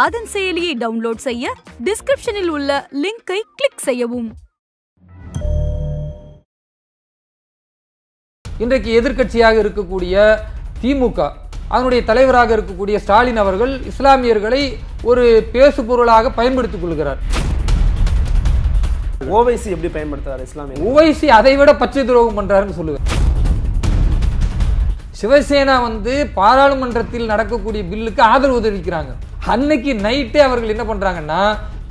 ஆதன் செயலியை டவுன்லோட் செய்ய டிஸ்கிரிப்ஷனில் உள்ள லிங்கை கிளிக் செய்யவும் இன்றைக்கு எதிர்கட்சியாக இருக்கக்கூடிய திமுக அதனுடைய தலைவராக இருக்கக்கூடிய ஸ்டாலின் அவர்கள் இஸ்லாமியர்களை ஒரு பேசு பொருளாக பயன்படுத்திக் கொள்கிறார் ஓவைசி எப்படி பயன்படுத்துறாரு இஸ்லாமிய ஓவைசி அதை விட பச்சை துரோகம் பண்றாருன்னு சொல்லுவேன் சிவசேனா வந்து பாராளுமன்றத்தில் நடக்கக்கூடிய பில்லுக்கு ஆதரவு தெரிவிக்கிறாங்க அன்னைக்கு நைட்டே அவர்கள் என்ன பண்ணுறாங்கன்னா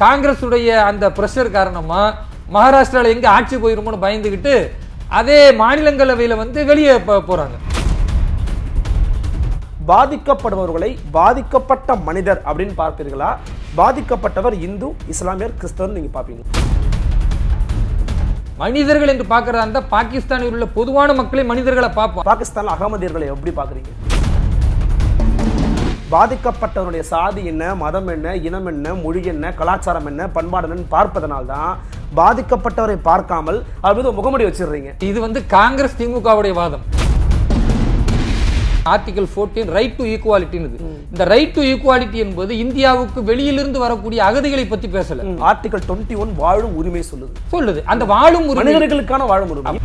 காங்கிரஸுடைய அந்த ப்ரெஷர் காரணமாக மகாராஷ்டிராவில் எங்கே ஆட்சி போயிருமோன்னு பயந்துக்கிட்டு அதே மாநிலங்களவையில் வந்து வெளியே போகிறாங்க பாதிக்கப்படுபவர்களை பாதிக்கப்பட்ட மனிதர் அப்படின்னு பார்ப்பீர்களா பாதிக்கப்பட்டவர் இந்து இஸ்லாமியர் கிறிஸ்தவர் நீங்கள் பார்ப்பீங்க மனிதர்கள் என்று பார்க்கறதா இருந்தால் பாகிஸ்தானில் உள்ள பொதுவான மக்களை மனிதர்களை பார்ப்போம் பாகிஸ்தான் அகமதியர்களை எப்படி பார்க்குறீங்க பாதிக்கப்பட்டவருடைய சாதி என்ன மதம் என்ன இனம் என்ன மொழி என்ன கலாச்சாரம் என்ன பண்பாடு என்னன்னு தான் பாதிக்கப்பட்டவரை பார்க்காமல் அவர் மீது முகமுடி வச்சிடுறீங்க இது வந்து காங்கிரஸ் திமுகவுடைய வாதம் ஆர்டிகல் ஃபோர்டீன் ரைட் டு ஈக்குவாலிட்டின்னு இந்த ரைட் டு ஈக்குவாலிட்டி என்பது இந்தியாவுக்கு வெளியிலிருந்து வரக்கூடிய அகதிகளை பத்தி பேசல ஆர்டிகல் டுவெண்ட்டி ஒன் வாழும் உரிமை சொல்லுது சொல்லுது அந்த வாழும் மனிதர்களுக்கான வாழும் உரிமை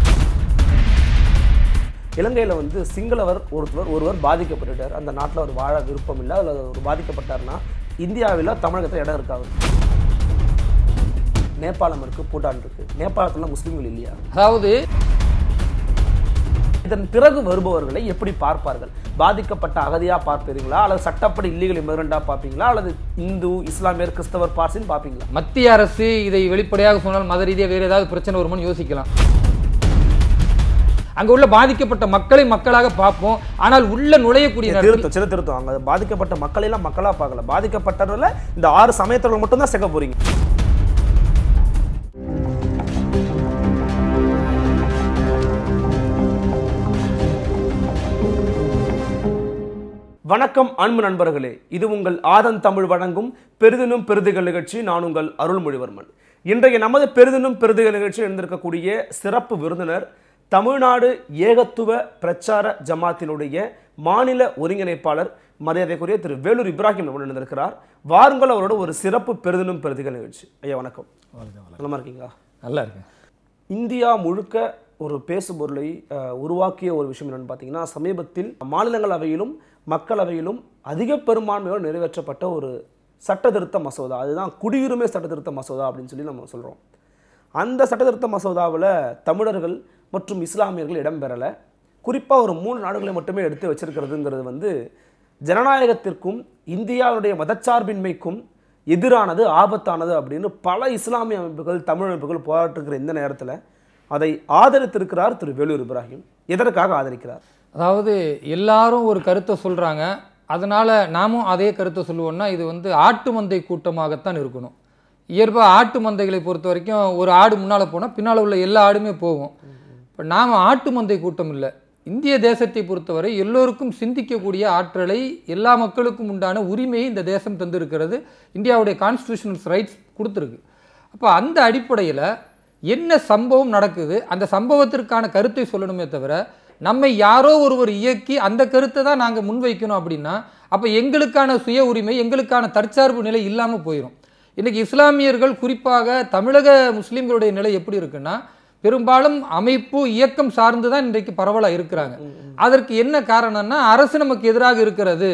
இலங்கையில் வந்து சிங்களவர் ஒருத்தவர் ஒருவர் பாதிக்கப்பட்டுட்டார் அந்த நாட்டில் அவர் வாழ விருப்பம் இல்லை அதில் அவர் பாதிக்கப்பட்டார்னா இந்தியாவில் தமிழகத்தில் இடம் இருக்காது நேபாளம் இருக்குது பூட்டான் இருக்குது நேபாளத்தில் முஸ்லீம்கள் இல்லையா அதாவது இதன் பிறகு வருபவர்களை எப்படி பார்ப்பார்கள் பாதிக்கப்பட்ட அகதியாக பார்ப்பீங்களா அல்லது சட்டப்படி இல்லீகளை இமிகிரண்டாக பார்ப்பீங்களா அல்லது இந்து இஸ்லாமியர் கிறிஸ்தவர் பார்சின்னு பார்ப்பீங்களா மத்திய அரசு இதை வெளிப்படையாக சொன்னால் மத ரீதியாக வேறு ஏதாவது பிரச்சனை வருமானு யோசிக்கலாம் அங்க உள்ள பாதிக்கப்பட்ட மக்களை மக்களாக பார்ப்போம் ஆனால் உள்ள நுழையக்கூடிய திருத்தம் சில திருத்தம் அங்க பாதிக்கப்பட்ட மக்களை எல்லாம் மக்களா பார்க்கல பாதிக்கப்பட்டவர்கள இந்த ஆறு சமயத்தவர்கள் மட்டும்தான் சேர்க்க போறீங்க வணக்கம் அன்பு நண்பர்களே இது உங்கள் ஆதன் தமிழ் வழங்கும் பெரிதினும் பெருதுகள் நிகழ்ச்சி நான் உங்கள் அருள்மொழிவர்மன் இன்றைய நமது பெரிதினும் பெருதுகள் நிகழ்ச்சியில் இருந்திருக்கக்கூடிய சிறப்பு விருந்தினர் தமிழ்நாடு ஏகத்துவ பிரச்சார ஜமாத்தினுடைய மாநில ஒருங்கிணைப்பாளர் மரியாதைக்குரிய திரு வேலூர் இப்ராஹிம் இருக்கிறார் வாருங்கள் அவரோட ஒரு சிறப்பு பெருதிலும் பெருதிகள் நிகழ்ச்சி ஐயா வணக்கம் நல்லா இருக்கீங்களா நல்லா இருக்கேன் இந்தியா முழுக்க ஒரு பேசுபொருளை உருவாக்கிய ஒரு விஷயம் என்னென்னு பார்த்தீங்கன்னா சமீபத்தில் மாநிலங்களவையிலும் மக்களவையிலும் அதிக பெரும்பான்மையோடு நிறைவேற்றப்பட்ட ஒரு சட்டத்திருத்த மசோதா அதுதான் குடியுரிமை சட்டத்திருத்த மசோதா அப்படின்னு சொல்லி நம்ம சொல்கிறோம் அந்த சட்டத்திருத்த மசோதாவில் தமிழர்கள் மற்றும் இஸ்லாமியர்கள் இடம்பெறலை குறிப்பாக ஒரு மூணு நாடுகளை மட்டுமே எடுத்து வச்சிருக்கிறதுங்கிறது வந்து ஜனநாயகத்திற்கும் இந்தியாவுடைய மதச்சார்பின்மைக்கும் எதிரானது ஆபத்தானது அப்படின்னு பல இஸ்லாமிய அமைப்புகள் தமிழ் அமைப்புகள் போராட்டிருக்கிற இந்த நேரத்தில் அதை ஆதரித்திருக்கிறார் திரு வேலூர் இப்ராஹிம் எதற்காக ஆதரிக்கிறார் அதாவது எல்லாரும் ஒரு கருத்தை சொல்கிறாங்க அதனால் நாமும் அதே கருத்தை சொல்லுவோம்னா இது வந்து ஆட்டு மந்தை கூட்டமாகத்தான் இருக்கணும் இயல்பாக ஆட்டு மந்தைகளை பொறுத்த வரைக்கும் ஒரு ஆடு முன்னால் போனால் பின்னால் உள்ள எல்லா ஆடுமே போகும் இப்போ நாம் ஆட்டு மந்தை கூட்டம் இல்லை இந்திய தேசத்தை பொறுத்தவரை எல்லோருக்கும் சிந்திக்கக்கூடிய ஆற்றலை எல்லா மக்களுக்கும் உண்டான உரிமையை இந்த தேசம் தந்திருக்கிறது இந்தியாவுடைய கான்ஸ்டியூஷனல்ஸ் ரைட்ஸ் கொடுத்துருக்கு அப்போ அந்த அடிப்படையில் என்ன சம்பவம் நடக்குது அந்த சம்பவத்திற்கான கருத்தை சொல்லணுமே தவிர நம்மை யாரோ ஒருவர் இயக்கி அந்த கருத்தை தான் நாங்கள் முன்வைக்கணும் அப்படின்னா அப்போ எங்களுக்கான சுய உரிமை எங்களுக்கான தற்சார்பு நிலை இல்லாமல் போயிடும் இன்றைக்கி இஸ்லாமியர்கள் குறிப்பாக தமிழக முஸ்லீம்களுடைய நிலை எப்படி இருக்குன்னா பெரும்பாலும் அமைப்பு இயக்கம் சார்ந்து தான் இன்றைக்கு பரவலாக இருக்கிறாங்க அதற்கு என்ன காரணம்னா அரசு நமக்கு எதிராக இருக்கிறது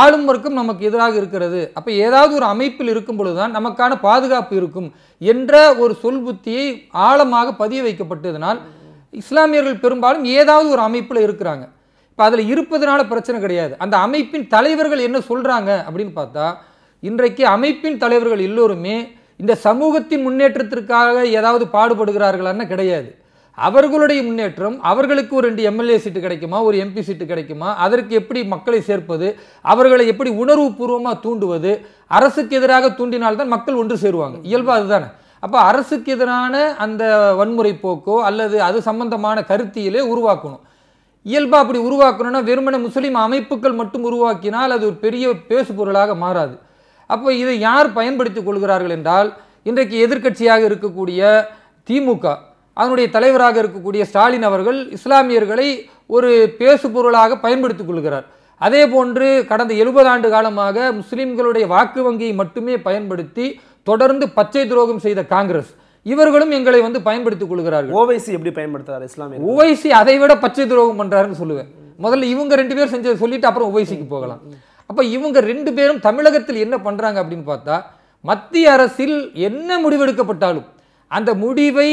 ஆளும் வர்க்கம் நமக்கு எதிராக இருக்கிறது அப்போ ஏதாவது ஒரு அமைப்பில் இருக்கும் பொழுதுதான் நமக்கான பாதுகாப்பு இருக்கும் என்ற ஒரு சொல் புத்தியை ஆழமாக பதிய வைக்கப்பட்டதனால் இஸ்லாமியர்கள் பெரும்பாலும் ஏதாவது ஒரு அமைப்பில் இருக்கிறாங்க இப்போ அதில் இருப்பதனால பிரச்சனை கிடையாது அந்த அமைப்பின் தலைவர்கள் என்ன சொல்கிறாங்க அப்படின்னு பார்த்தா இன்றைக்கு அமைப்பின் தலைவர்கள் எல்லோருமே இந்த சமூகத்தின் முன்னேற்றத்திற்காக ஏதாவது பாடுபடுகிறார்களான்னு கிடையாது அவர்களுடைய முன்னேற்றம் அவர்களுக்கு ஒரு ரெண்டு எம்எல்ஏ சீட்டு கிடைக்குமா ஒரு எம்பி சீட்டு கிடைக்குமா அதற்கு எப்படி மக்களை சேர்ப்பது அவர்களை எப்படி உணர்வுபூர்வமாக தூண்டுவது அரசுக்கு எதிராக தூண்டினால்தான் மக்கள் ஒன்று சேருவாங்க இயல்பாக அதுதானே அப்போ அரசுக்கு எதிரான அந்த வன்முறை போக்கோ அல்லது அது சம்பந்தமான கருத்தியிலே உருவாக்கணும் இயல்பாக அப்படி உருவாக்கணும்னா வெறுமன முஸ்லீம் அமைப்புகள் மட்டும் உருவாக்கினால் அது ஒரு பெரிய பேசுபொருளாக மாறாது அப்போ இதை யார் பயன்படுத்தி கொள்கிறார்கள் என்றால் இன்றைக்கு எதிர்க்கட்சியாக இருக்கக்கூடிய திமுக அதனுடைய தலைவராக இருக்கக்கூடிய ஸ்டாலின் அவர்கள் இஸ்லாமியர்களை ஒரு பொருளாக பயன்படுத்திக் கொள்கிறார் அதே போன்று கடந்த எழுபது ஆண்டு காலமாக முஸ்லீம்களுடைய வாக்கு வங்கியை மட்டுமே பயன்படுத்தி தொடர்ந்து பச்சை துரோகம் செய்த காங்கிரஸ் இவர்களும் எங்களை வந்து பயன்படுத்திக் கொள்கிறார்கள் ஓவைசி எப்படி பயன்படுத்துறாரு இஸ்லாமிய ஓவைசி அதை விட பச்சை துரோகம் பண்றாருன்னு சொல்லுவேன் முதல்ல இவங்க ரெண்டு பேர் செஞ்சதை சொல்லிட்டு அப்புறம் ஓவைசிக்கு போகலாம் அப்போ இவங்க ரெண்டு பேரும் தமிழகத்தில் என்ன பண்ணுறாங்க அப்படின்னு பார்த்தா மத்திய அரசில் என்ன முடிவெடுக்கப்பட்டாலும் அந்த முடிவை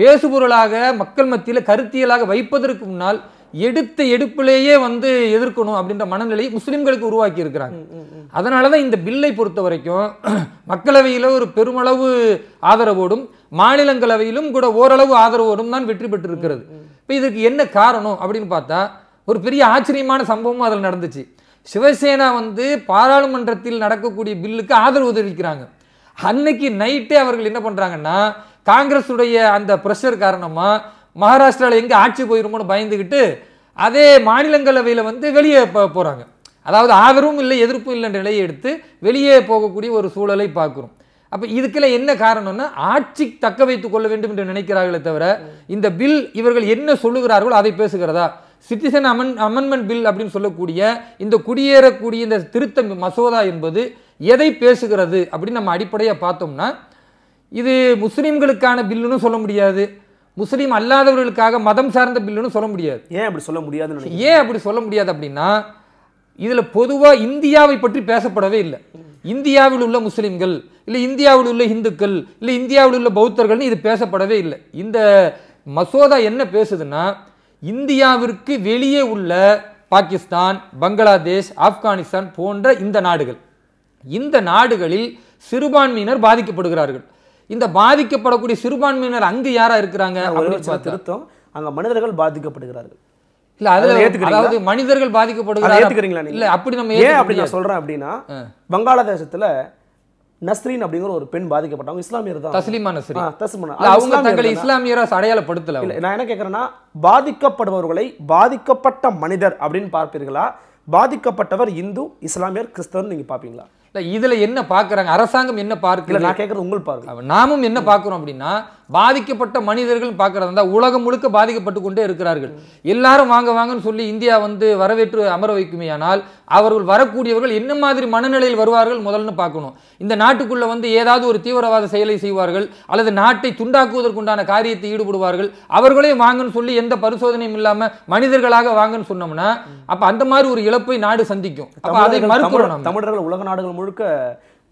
பேசுபொருளாக மக்கள் மத்தியில் கருத்தியலாக வைப்பதற்கு முன்னால் எடுத்த எடுப்பிலேயே வந்து எதிர்க்கணும் அப்படின்ற மனநிலையை முஸ்லீம்களுக்கு உருவாக்கி இருக்கிறாங்க அதனால தான் இந்த பில்லை பொறுத்த வரைக்கும் மக்களவையில் ஒரு பெருமளவு ஆதரவோடும் மாநிலங்களவையிலும் கூட ஓரளவு ஆதரவோடும் தான் வெற்றி பெற்று இருக்கிறது இப்போ இதுக்கு என்ன காரணம் அப்படின்னு பார்த்தா ஒரு பெரிய ஆச்சரியமான சம்பவமும் அதில் நடந்துச்சு சிவசேனா வந்து பாராளுமன்றத்தில் நடக்கக்கூடிய பில்லுக்கு ஆதரவு தெரிவிக்கிறாங்க அன்னைக்கு நைட்டே அவர்கள் என்ன பண்ணுறாங்கன்னா காங்கிரஸுடைய அந்த ப்ரெஷர் காரணமாக மகாராஷ்டிராவில் எங்கே ஆட்சி போயிருமோ பயந்துக்கிட்டு அதே மாநிலங்களவையில் வந்து வெளியே போகிறாங்க அதாவது ஆதரவும் இல்லை எதிர்ப்பும் இல்லை நிலையை எடுத்து வெளியே போகக்கூடிய ஒரு சூழலை பார்க்குறோம் அப்போ இதுக்கெல்லாம் என்ன காரணம்னா ஆட்சி தக்க வைத்துக் கொள்ள வேண்டும் என்று நினைக்கிறார்களே தவிர இந்த பில் இவர்கள் என்ன சொல்லுகிறார்களோ அதை பேசுகிறதா சிட்டிசன் அமன் அமெண்ட்மெண்ட் பில் அப்படின்னு சொல்லக்கூடிய இந்த குடியேறக்கூடிய இந்த திருத்த மசோதா என்பது எதை பேசுகிறது அப்படின்னு நம்ம அடிப்படையாக பார்த்தோம்னா இது முஸ்லீம்களுக்கான பில்லுன்னு சொல்ல முடியாது முஸ்லீம் அல்லாதவர்களுக்காக மதம் சார்ந்த பில்லுன்னு சொல்ல முடியாது ஏன் அப்படி சொல்ல முடியாது ஏன் அப்படி சொல்ல முடியாது அப்படின்னா இதில் பொதுவாக இந்தியாவை பற்றி பேசப்படவே இல்லை இந்தியாவில் உள்ள முஸ்லீம்கள் இல்லை இந்தியாவில் உள்ள இந்துக்கள் இல்லை இந்தியாவில் உள்ள பௌத்தர்கள்னு இது பேசப்படவே இல்லை இந்த மசோதா என்ன பேசுதுன்னா இந்தியாவிற்கு வெளியே உள்ள பாகிஸ்தான் பங்களாதேஷ் ஆப்கானிஸ்தான் போன்ற இந்த நாடுகள் இந்த நாடுகளில் சிறுபான்மையினர் பாதிக்கப்படுகிறார்கள் இந்த பாதிக்கப்படக்கூடிய சிறுபான்மையினர் அங்கு யாரா இருக்கிறாங்க திருத்தம் அங்க மனிதர்கள் பாதிக்கப்படுகிறார்கள் இல்ல அதுல அதாவது மனிதர்கள் பாதிக்கப்படுகிறாங்க இல்ல அப்படி நம்ம ஏன் அப்படி நான் சொல்றேன் அப்படின்னா பங்களாதேசத்துல நஸ்ரீன் அப்படிங்கிற ஒரு பெண் பாதிக்கப்பட்டவங்க இஸ்லாமியர் தான் தஸ்லிமா தஸ்லிமா அவங்க தங்களை அடையாளப்படுத்தல நான் என்ன கேக்குறேன்னா பாதிக்கப்படுபவர்களை பாதிக்கப்பட்ட மனிதர் அப்படின்னு பார்ப்பீர்களா பாதிக்கப்பட்டவர் இந்து இஸ்லாமியர் கிறிஸ்தவர் நீங்க பாப்பீங்களா இல்லை இதுல என்ன பாக்குறாங்க அரசாங்கம் என்ன பார்க்கல நான் கேக்குறது உங்களுக்கு பார்க்க நாமும் என்ன பாக்குறோம் அப்படின்னா பாதிக்கப்பட்ட மனிதர்கள் பார்க்குறது இருந்தால் உலகம் முழுக்க பாதிக்கப்பட்டு கொண்டே இருக்கிறார்கள் எல்லாரும் வாங்க வாங்கன்னு சொல்லி இந்தியா வந்து வரவேற்று அமர வைக்குமேயானால் அவர்கள் வரக்கூடியவர்கள் என்ன மாதிரி மனநிலையில் வருவார்கள் முதல்னு பார்க்கணும் இந்த நாட்டுக்குள்ளே வந்து ஏதாவது ஒரு தீவிரவாத செயலை செய்வார்கள் அல்லது நாட்டை துண்டாக்குவதற்குண்டான காரியத்தை ஈடுபடுவார்கள் அவர்களே வாங்கன்னு சொல்லி எந்த பரிசோதனையும் இல்லாமல் மனிதர்களாக வாங்கன்னு சொன்னோம்னா அப்போ அந்த மாதிரி ஒரு இழப்பை நாடு சந்திக்கும் அப்போ அதை மறுக்கணும் தமிழர்கள் உலக நாடுகள் முழுக்க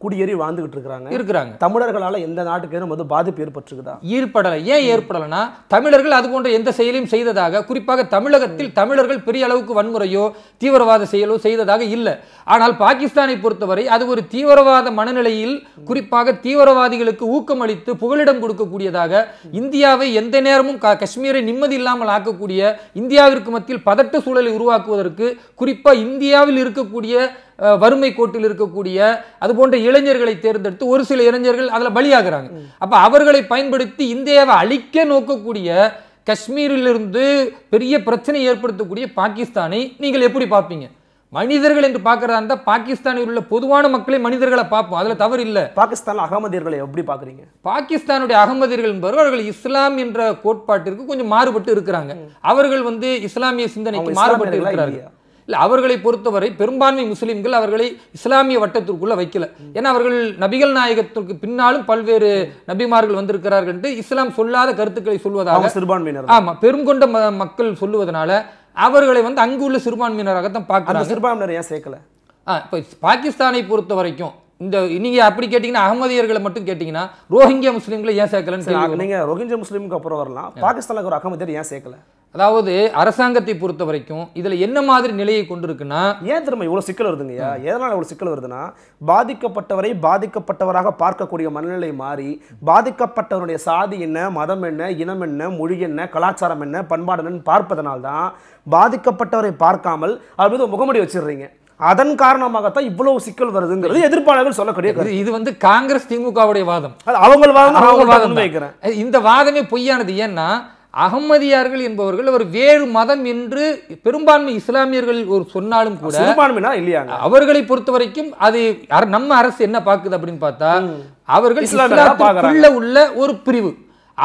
குடியேறி வாழ்ந்துகிட்டு இருக்கிறாங்க இருக்கிறாங்க தமிழர்களால் எந்த நாட்டுக்கேனும் வந்து பாதிப்பு ஏற்பட்டிருக்குதா ஏற்படலை ஏன் ஏற்படலைனா தமிழர்கள் அது போன்ற எந்த செயலையும் செய்ததாக குறிப்பாக தமிழகத்தில் தமிழர்கள் பெரிய அளவுக்கு வன்முறையோ தீவிரவாத செயலோ செய்ததாக இல்லை ஆனால் பாகிஸ்தானை பொறுத்தவரை அது ஒரு தீவிரவாத மனநிலையில் குறிப்பாக தீவிரவாதிகளுக்கு ஊக்கமளித்து புகலிடம் கொடுக்கக்கூடியதாக இந்தியாவை எந்த நேரமும் காஷ்மீரை நிம்மதி இல்லாமல் ஆக்கக்கூடிய இந்தியாவிற்கு மத்தியில் பதட்ட சூழலை உருவாக்குவதற்கு குறிப்பாக இந்தியாவில் இருக்கக்கூடிய வறுமை கோட்டில் இருக்கக்கூடிய அது போன்ற இளைஞர்களை தேர்ந்தெடுத்து ஒரு சில இளைஞர்கள் அதில் பலியாகிறாங்க அப்போ அவர்களை பயன்படுத்தி இந்தியாவை அழிக்க நோக்கக்கூடிய காஷ்மீரிலிருந்து பெரிய பிரச்சனை ஏற்படுத்தக்கூடிய பாகிஸ்தானை நீங்கள் எப்படி பார்ப்பீங்க மனிதர்கள் என்று பார்க்கறதா இருந்தால் பாகிஸ்தானில் உள்ள பொதுவான மக்களை மனிதர்களை பார்ப்போம் அதில் தவறு இல்லை பாகிஸ்தான் அகமதியர்களை எப்படி பார்க்குறீங்க பாகிஸ்தானுடைய அகமதியர்கள் என்பவர்கள் அவர்கள் இஸ்லாம் என்ற கோட்பாட்டிற்கு கொஞ்சம் மாறுபட்டு இருக்கிறாங்க அவர்கள் வந்து இஸ்லாமிய சிந்தனைக்கு மாறுபட்டு இருக்கிறார்கள் இல்லை அவர்களை பொறுத்தவரை பெரும்பான்மை முஸ்லீம்கள் அவர்களை இஸ்லாமிய வட்டத்திற்குள்ளே வைக்கல ஏன்னா அவர்கள் நபிகள் நாயகத்திற்கு பின்னாலும் பல்வேறு நபிமார்கள் வந்திருக்கிறார்கள் என்று இஸ்லாம் சொல்லாத கருத்துக்களை சொல்வதாக சிறுபான்மையினர் ஆமாம் பெருங்கொண்ட மக்கள் சொல்லுவதனால அவர்களை வந்து அங்கு உள்ள சிறுபான்மையினராகத்தான் பார்க்கலாம் சிறுபான்மையினர் ஏன் சேர்க்கல ஆ இப்போ பாகிஸ்தானை பொறுத்த வரைக்கும் இந்த நீங்க அப்படி கேட்டிங்கன்னா அகமதியர்களை மட்டும் கேட்டிங்கன்னா ரோஹிங்கியா முஸ்லீம்களை ஏன் சேர்க்கலன்னு நீங்க ரோஹிங்கியா முஸ்லீமுக்கு அப்புறம் வரலாம் பாகிஸ்தானுக்கு ஒரு அகமதியர் ஏன் சேர்க்கல அதாவது அரசாங்கத்தை பொறுத்த வரைக்கும் இதில் என்ன மாதிரி நிலையை கொண்டு இருக்குன்னா ஏன் திரும்ப இவ்வளோ சிக்கல் வருதுங்கய்யா எதனால் இவ்வளோ சிக்கல் வருதுன்னா பாதிக்கப்பட்டவரை பாதிக்கப்பட்டவராக பார்க்கக்கூடிய மனநிலை மாறி பாதிக்கப்பட்டவருடைய சாதி என்ன மதம் என்ன இனம் என்ன மொழி என்ன கலாச்சாரம் என்ன பண்பாடு என்னன்னு பார்ப்பதனால்தான் பாதிக்கப்பட்டவரை பார்க்காமல் அவர் மீது முகமுடி வச்சிடுறீங்க அதன் காரணமாகத்தான் இவ்வளவு சிக்கல் வருதுங்கிறது எதிர்ப்பாளர்கள் சொல்லக்கூடிய இது வந்து காங்கிரஸ் திமுகவுடைய வாதம் அவங்க வாதம் இந்த வாதமே பொய்யானது ஏன்னா அகமதியார்கள் என்பவர்கள் அவர் வேறு மதம் என்று பெரும்பான்மை இஸ்லாமியர்கள் ஒரு சொன்னாலும் கூட இல்லையா அவர்களை பொறுத்த வரைக்கும் அது நம்ம அரசு என்ன பார்க்குது அப்படின்னு பார்த்தா அவர்கள் உள்ள ஒரு பிரிவு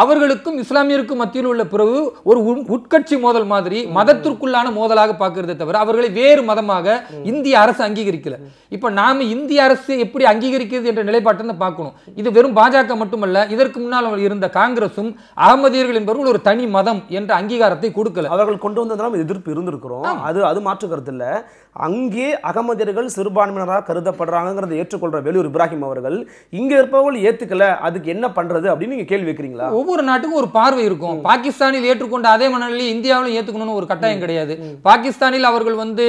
அவர்களுக்கும் இஸ்லாமியருக்கும் மத்தியில் உள்ள பிறகு ஒரு உட்கட்சி மோதல் மாதிரி மதத்திற்குள்ளான மோதலாக பார்க்கறதே தவிர அவர்களை வேறு மதமாக இந்திய அரசு அங்கீகரிக்கல இப்ப நாம இந்திய அரசு எப்படி அங்கீகரிக்கிறது என்ற நிலைப்பாட்டை பார்க்கணும் இது வெறும் பாஜக மட்டுமல்ல இதற்கு முன்னால் இருந்த காங்கிரசும் அகமதியர்கள் என்பவர்கள் ஒரு தனி மதம் என்ற அங்கீகாரத்தை கொடுக்கல அவர்கள் கொண்டு வந்ததெல்லாம் எதிர்ப்பு இருந்திருக்கிறோம் அது அது மாற்று இல்லை அங்கே அகமதியர்கள் சிறுபான்மையினராக கருதப்படுறாங்கிறத ஏற்றுக்கொள்கிற வேலூர் இப்ராஹிம் அவர்கள் இங்கே இருப்பவர்கள் ஏற்றுக்கல அதுக்கு என்ன பண்ணுறது அப்படின்னு நீங்கள் கேள்வி வைக்கிறீங்களா ஒவ்வொரு நாட்டுக்கும் ஒரு பார்வை இருக்கும் பாகிஸ்தானில் ஏற்றுக்கொண்ட அதே மனநிலையில் இந்தியாவிலும் ஏற்றுக்கணும்னு ஒரு கட்டாயம் கிடையாது பாகிஸ்தானில் அவர்கள் வந்து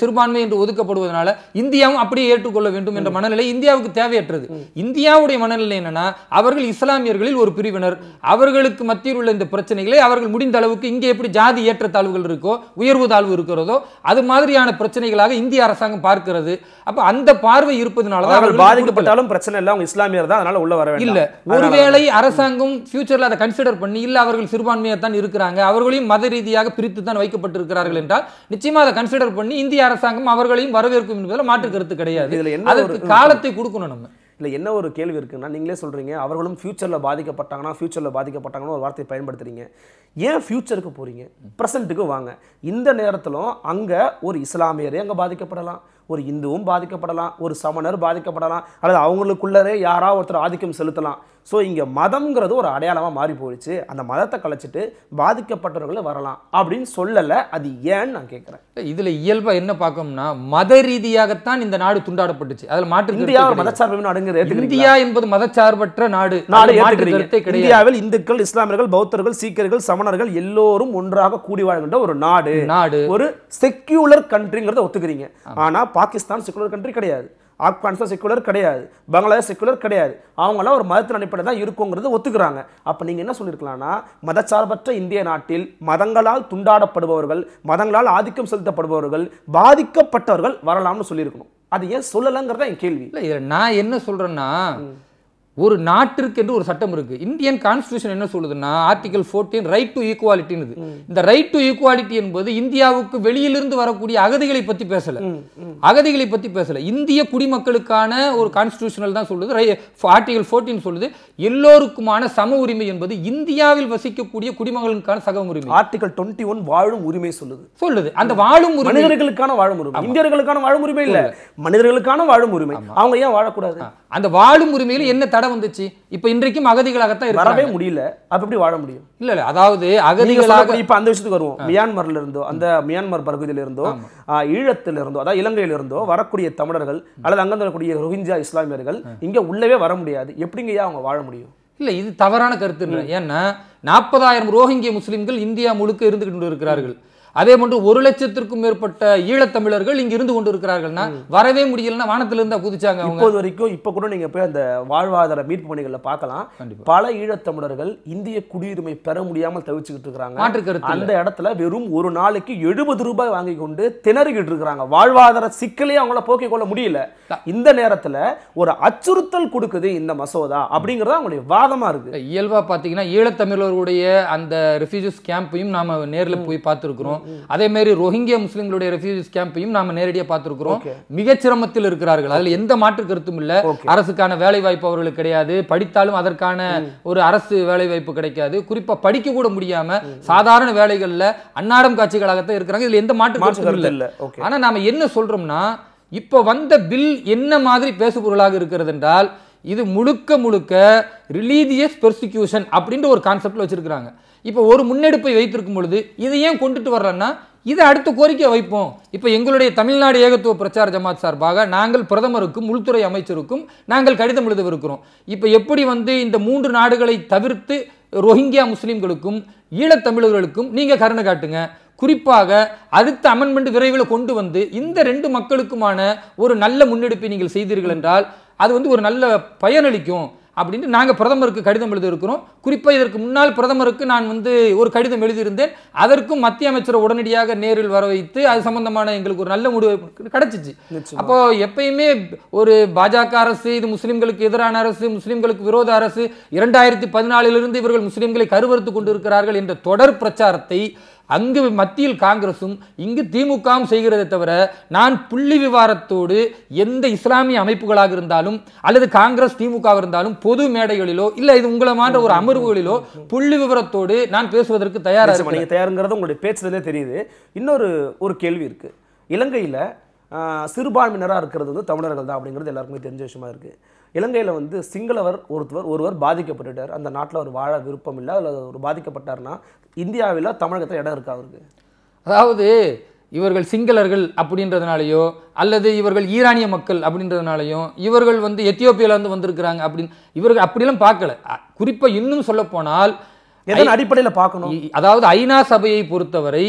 சிறுபான்மை என்று ஒதுக்கப்படுவதனால இந்தியாவும் அப்படியே ஏற்றுக்கொள்ள வேண்டும் என்ற மனநிலை இந்தியாவுக்கு தேவையற்றது இந்தியாவுடைய மனநிலை என்னன்னா அவர்கள் இஸ்லாமியர்களில் ஒரு பிரிவினர் அவர்களுக்கு மத்தியில் உள்ள இந்த பிரச்சனைகளை அவர்கள் முடிந்த அளவுக்கு இங்கே எப்படி ஜாதி ஏற்ற தாழ்வுகள் இருக்கோ உயர்வு தாழ்வு இருக்கிறதோ அது மாதிரியான பிரச்சனைகளாக இந்திய அரசாங்கம் பார்க்கிறது அப்ப அந்த பார்வை இருப்பதனால தான் பாதிக்கப்பட்டாலும் பிரச்சனை இல்லை அவங்க இஸ்லாமியர் தான் அதனால உள்ள வரவே இல்ல ஒருவேளை அரசாங்கம் ஃபியூச்சர்ல அதை கன்சிடர் பண்ணி இல்ல அவர்கள் சிறுபான்மையை தான் இருக்கிறாங்க அவர்களையும் மத ரீதியாக பிரித்து தான் வைக்கப்பட்டிருக்கிறார்கள் என்றால் நிச்சயமா அதை கன்சிடர் பண்ணி இந்திய அரசாங்கம் அவர்களையும் வரவேற்கும் என்பதில் மாற்று கருத்து கிடையாது அதற்கு காலத்தை கொடுக்கணும் நம்ம இல்லை என்ன ஒரு கேள்வி இருக்குன்னா நீங்களே சொல்கிறீங்க அவர்களும் ஃப்யூச்சரில் பாதிக்கப்பட்டாங்கன்னா ஃப்யூச்சரில் பாதிக்கப்பட்டாங்கன்னு ஒரு வார்த்தையை பயன்படுத்துறீங்க ஏன் ஃப்யூச்சருக்கு போகிறீங்க ப்ரெசென்ட்டுக்கு வாங்க இந்த நேரத்திலும் அங்கே ஒரு இஸ்லாமியரே அங்கே பாதிக்கப்படலாம் ஒரு இந்துவும் பாதிக்கப்படலாம் ஒரு சமணர் பாதிக்கப்படலாம் அல்லது அவங்களுக்குள்ளரே யாராவது ஒருத்தர் ஆதிக்கம் செலுத்தலாம் ஸோ இங்கே மதம்ங்கிறது ஒரு அடையாளமாக மாறி போயிடுச்சு அந்த மதத்தை கலைச்சிட்டு பாதிக்கப்பட்டவர்கள் வரலாம் அப்படின்னு சொல்லலை அது ஏன்னு நான் கேட்குறேன் இதில் இயல்பாக என்ன பார்க்கணும்னா மத ரீதியாகத்தான் இந்த நாடு துண்டாடப்பட்டுச்சு அதில் மாற்று இந்தியா ஒரு மதச்சார்பு நாடுங்கிற இந்தியா என்பது மதச்சார்பற்ற நாடு நாடு கருத்தே கிடையாது இந்தியாவில் இந்துக்கள் இஸ்லாமியர்கள் பௌத்தர்கள் சீக்கியர்கள் சமணர்கள் எல்லோரும் ஒன்றாக கூடி வாழ்கின்ற ஒரு நாடு நாடு ஒரு செக்யூலர் கண்ட்ரிங்கிறத ஒத்துக்கிறீங்க ஆனால் பாகிஸ்தான் செகுலர் கண்ட்ரி கிடையாது ஆப்கானிஸ்தான் செகுலர் கிடையாது பங்களாதேஷ் செக்குலர் கிடையாது அவங்களாம் ஒரு மதத்தின் அடிப்படை தான் இருக்குங்கிறது ஒத்துக்கிறாங்க அப்போ நீங்கள் என்ன சொல்லியிருக்கலாம்னா மதச்சார்பற்ற இந்திய நாட்டில் மதங்களால் துண்டாடப்படுபவர்கள் மதங்களால் ஆதிக்கம் செலுத்தப்படுபவர்கள் பாதிக்கப்பட்டவர்கள் வரலாம்னு சொல்லியிருக்கணும் அது ஏன் சொல்லலைங்கிறத என் கேள்வி இல்லை நான் என்ன சொல்கிறேன்னா ஒரு நாட்டிற்கு என்று ஒரு சட்டம் இருக்கு இந்தியன் கான்ஸ்டியூஷன் என்ன சொல்லுதுன்னா ஆர்டிகல் ஃபோர்டீன் ரைட் டு ஈக்குவாலிட்டின்னு இந்த ரைட் டு ஈக்குவாலிட்டி என்பது இந்தியாவுக்கு வெளியிலிருந்து வரக்கூடிய அகதிகளை பத்தி பேசல அகதிகளை பத்தி பேசல இந்திய குடிமக்களுக்கான ஒரு கான்ஸ்டியூஷனல் தான் சொல்லுது ஆர்டிகல் ஃபோர்டீன் சொல்லுது எல்லோருக்குமான சம உரிமை என்பது இந்தியாவில் வசிக்கக்கூடிய குடிமகளுக்கான சக உரிமை ஆர்டிகல் டுவெண்ட்டி ஒன் வாழும் உரிமை சொல்லுது சொல்லுது அந்த வாழும் மனிதர்களுக்கான வாழும் உரிமை இந்தியர்களுக்கான வாழும் உரிமை இல்ல மனிதர்களுக்கான வாழும் உரிமை அவங்க ஏன் வாழக்கூடாது அந்த வாழும் உரிமையில் என்ன தடை வந்துச்சு இப்போ இன்றைக்கும் அகதிகளாகத்தான் வரவே முடியல அப்ப எப்படி வாழ முடியும் இல்ல இல்ல அதாவது அகதிகளாக இப்ப அந்த விஷயத்துக்கு வருவோம் மியான்மர்ல இருந்தோ அந்த மியான்மர் பகுதியில இருந்தோ ஈழத்தில் இருந்தோ அதாவது இலங்கையில இருந்தோ வரக்கூடிய தமிழர்கள் அல்லது அங்க வரக்கூடிய ரோஹிஞ்சா இஸ்லாமியர்கள் இங்க உள்ளவே வர முடியாது எப்படிங்கயா அவங்க வாழ முடியும் இல்ல இது தவறான கருத்து ஏன்னா நாற்பதாயிரம் ரோஹிங்கிய முஸ்லிம்கள் இந்தியா முழுக்க இருந்துகிட்டு இருக்கிறார்கள் அதே போன்று ஒரு லட்சத்திற்கும் மேற்பட்ட ஈழத்தமிழர்கள் இங்க இருந்து கொண்டு இருக்கிறார்கள்னா வரவே முடியலன்னா வானத்துல இருந்தா குதிச்சாங்க இப்போது வரைக்கும் இப்ப கூட நீங்க போய் அந்த வாழ்வாதார மீட்பு பணிகள்ல பார்க்கலாம் பல ஈழத்தமிழர்கள் இந்திய குடியுரிமை பெற முடியாமல் தவிச்சுக்கிட்டு இருக்கிறாங்க அந்த இடத்துல வெறும் ஒரு நாளைக்கு எழுபது ரூபாய் வாங்கி கொண்டு திணறிக்கிட்டு இருக்கிறாங்க வாழ்வாதார சிக்கலே அவங்கள போக்கிக் கொள்ள முடியல இந்த நேரத்துல ஒரு அச்சுறுத்தல் கொடுக்குது இந்த மசோதா அப்படிங்கறது அவங்களுடைய வாதமா இருக்கு இயல்பா பாத்தீங்கன்னா ஈழத்தமிழர்களுடைய அந்த ரிஃப்யூஜிஸ் கேம்பையும் நாம நேரில் போய் பார்த்துருக்குறோம் அதே மாதிரி ரோஹிங்கிய முஸ்லிம்களுடைய ரெஃப்யூஜிஸ் கேம்பையும் நாம நேரடியாக பார்த்துருக்கிறோம் மிக சிரமத்தில் இருக்கிறார்கள் அதில் எந்த மாற்று கருத்தும் இல்லை அரசுக்கான வேலை வாய்ப்பு அவர்களுக்கு கிடையாது படித்தாலும் அதற்கான ஒரு அரசு வேலை வாய்ப்பு கிடைக்காது குறிப்பா படிக்க கூட முடியாம சாதாரண வேலைகள்ல அன்னாடம் காட்சிகளாகத்தான் இருக்கிறாங்க இதுல எந்த மாற்று கருத்தும் இல்லை ஆனா நாம என்ன சொல்றோம்னா இப்ப வந்த பில் என்ன மாதிரி பேசுபொருளாக இருக்கிறது என்றால் இது முழுக்க முழுக்க ரிலீஜியஸ் பெர்சிக்யூஷன் அப்படின்ற ஒரு கான்செப்டில் வச்சுருக்கிறாங்க இப்போ ஒரு முன்னெடுப்பை வைத்திருக்கும் பொழுது இதை ஏன் கொண்டுட்டு வரலன்னா இதை அடுத்த கோரிக்கை வைப்போம் இப்போ எங்களுடைய தமிழ்நாடு ஏகத்துவ பிரச்சார ஜமாத் சார்பாக நாங்கள் பிரதமருக்கும் உள்துறை அமைச்சருக்கும் நாங்கள் கடிதம் எழுதவிருக்கிறோம் இப்போ எப்படி வந்து இந்த மூன்று நாடுகளை தவிர்த்து ரோஹிங்கியா முஸ்லீம்களுக்கும் ஈழத்தமிழர்களுக்கும் நீங்கள் கருணை காட்டுங்க குறிப்பாக அடுத்த அமெண்ட்மெண்ட் விரைவில் கொண்டு வந்து இந்த ரெண்டு மக்களுக்குமான ஒரு நல்ல முன்னெடுப்பை நீங்கள் செய்தீர்கள் என்றால் அது வந்து ஒரு நல்ல பயனளிக்கும் அப்படின்ட்டு நாங்கள் பிரதமருக்கு கடிதம் எழுதியிருக்கிறோம் குறிப்பாக இதற்கு முன்னால் பிரதமருக்கு நான் வந்து ஒரு கடிதம் எழுதியிருந்தேன் அதற்கும் மத்திய அமைச்சரை உடனடியாக நேரில் வர வைத்து அது சம்பந்தமான எங்களுக்கு ஒரு நல்ல முடிவு கிடைச்சிச்சு அப்போ எப்பயுமே ஒரு பாஜக அரசு இது முஸ்லீம்களுக்கு எதிரான அரசு முஸ்லீம்களுக்கு விரோத அரசு இரண்டாயிரத்தி பதினாலிலிருந்து இவர்கள் முஸ்லீம்களை கருவறுத்து கொண்டிருக்கிறார்கள் என்ற தொடர் பிரச்சாரத்தை அங்கு மத்தியில் காங்கிரஸும் இங்கு திமுகவும் செய்கிறதை தவிர நான் புள்ளி விவரத்தோடு எந்த இஸ்லாமிய அமைப்புகளாக இருந்தாலும் அல்லது காங்கிரஸ் திமுக இருந்தாலும் பொது மேடைகளிலோ இல்லை இது உங்களமான ஒரு அமர்வுகளிலோ புள்ளி விவரத்தோடு நான் பேசுவதற்கு தயாராக தயாருங்கிறது உங்களுடைய பேசுறதுலே தெரியுது இன்னொரு ஒரு கேள்வி இருக்குது இலங்கையில் சிறுபான்மையினராக இருக்கிறது வந்து தமிழர்கள் தான் அப்படிங்கிறது எல்லாருக்குமே தெரிஞ்ச விஷயமா இருக்குது இலங்கையில் வந்து சிங்களவர் ஒருத்தவர் ஒருவர் பாதிக்கப்பட்டுட்டார் அந்த நாட்டில் அவர் வாழ விருப்பம் இல்லை அதில் ஒரு பாதிக்கப்பட்டார்னா இந்தியாவில் தமிழகத்தில் இடம் இருக்கா அவருக்கு அதாவது இவர்கள் சிங்களர்கள் அப்படின்றதுனாலையோ அல்லது இவர்கள் ஈரானிய மக்கள் அப்படின்றதுனாலையும் இவர்கள் வந்து எத்தியோப்பியாவிலேருந்து வந்திருக்கிறாங்க அப்படின்னு இவர்கள் அப்படிலாம் பார்க்கல குறிப்பாக இன்னும் சொல்லப்போனால் எதன் அடிப்படையில் பார்க்கணும் அதாவது ஐநா சபையை பொறுத்தவரை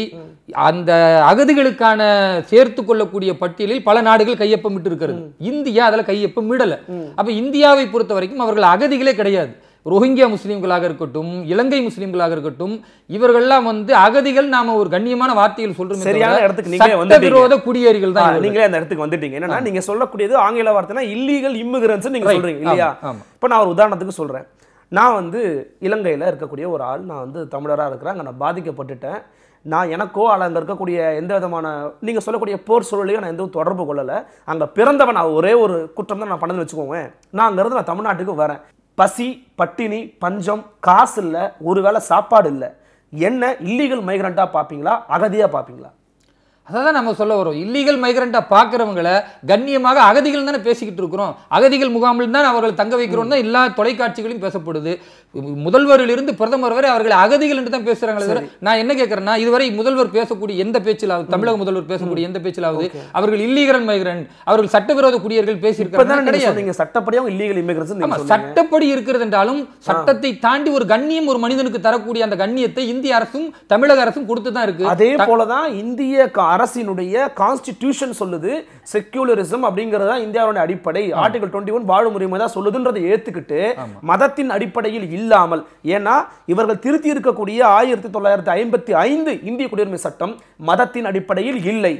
அந்த அகதிகளுக்கான சேர்த்து கொள்ளக்கூடிய பட்டியலில் பல நாடுகள் கையொப்பமிட்டு இருக்கிறது இந்தியா அதில் கையொப்பம் விடல அப்ப இந்தியாவை பொறுத்த வரைக்கும் அவர்கள் அகதிகளே கிடையாது ரோஹிங்கியா முஸ்லீம்களாக இருக்கட்டும் இலங்கை முஸ்லீம்களாக இருக்கட்டும் இவர்கள்லாம் வந்து அகதிகள் நாம ஒரு கண்ணியமான வார்த்தையில் சொல்றோம் சரியான இடத்துக்கு நீங்க வந்து விரோத குடியேறிகள் தான் நீங்களே அந்த இடத்துக்கு வந்துட்டீங்க என்னன்னா நீங்க சொல்லக்கூடியது ஆங்கில வார்த்தைனா இல்லீகல் இம்மிகிரன்ஸ் நீங்க சொல்றீங்க இல்லையா இப்ப நான் ஒரு உதாரணத்துக்கு சொல்றேன் நான் வந்து இலங்கையில் இருக்கக்கூடிய ஒரு ஆள் நான் வந்து தமிழராக இருக்கிறேன் அங்கே நான் பாதிக்கப்பட்டுட்டேன் நான் எனக்கோ அல்ல அங்கே இருக்கக்கூடிய எந்த விதமான நீங்கள் சொல்லக்கூடிய போர் சூழலையும் நான் எதுவும் தொடர்பு கொள்ளலை அங்கே பிறந்தவன் நான் ஒரே ஒரு குற்றம் தான் நான் பண்ணது வச்சுக்கோங்க நான் அங்கேருந்து நான் தமிழ்நாட்டுக்கு வரேன் பசி பட்டினி பஞ்சம் காசு இல்லை ஒரு வேளை சாப்பாடு இல்லை என்ன இல்லீகல் மைக்ரண்ட்டாக பார்ப்பீங்களா அகதியாக பார்ப்பீங்களா அதை தான் நம்ம சொல்ல வரோம் இல்லீகல் மைக்ரண்ட்டாக பார்க்குறவங்களை கண்ணியமாக அகதிகள் தானே பேசிக்கிட்டு இருக்கிறோம் அகதிகள் முகாமில் தான் அவர்களை தங்க வைக்கிறோம் தான் எல்லா தொலைக்காட்சிகளையும் பேசப்படுது முதல்வரிலிருந்து பிரதமர் வரை அவர்கள் அகதிகள் என்று தான் பேசுறாங்களே நான் என்ன கேட்கறேன்னா இதுவரை முதல்வர் பேசக்கூடிய எந்த பேச்சிலாவது தமிழக முதல்வர் பேசக்கூடிய எந்த பேச்சிலாவது அவர்கள் இல்லீகரன் மைக்ரன் அவர்கள் சட்டவிரோத குடியர்கள் பேசியிருக்கிறாங்க சட்டப்படி இல்லீகல் இமிகிரன்ஸ் சட்டப்படி இருக்கிறது என்றாலும் சட்டத்தை தாண்டி ஒரு கண்ணியம் ஒரு மனிதனுக்கு தரக்கூடிய அந்த கண்ணியத்தை இந்திய அரசும் தமிழக அரசும் கொடுத்து தான் இருக்கு அதே போலதான் இந்திய அரசினுடைய கான்ஸ்டிடியூஷன் சொல்லுது செக்யூலரிசம் அப்படிங்கறதா இந்தியாவுடைய அடிப்படை ஆர்டிகல் டுவெண்ட்டி ஒன் வாழ்வு முறைமை தான் சொல்லுதுன்றதை ஏத்துக்கிட்டு மதத்தின் அடிப்படையில் இல்லாமல் ஏன்னா இவர்கள் திருத்தி இருக்கக்கூடிய ஆயிரத்தி தொள்ளாயிரத்தி ஐம்பத்தி ஐந்து இந்திய குடியுரிமை சட்டம் மதத்தின் அடிப்படையில் இல்லை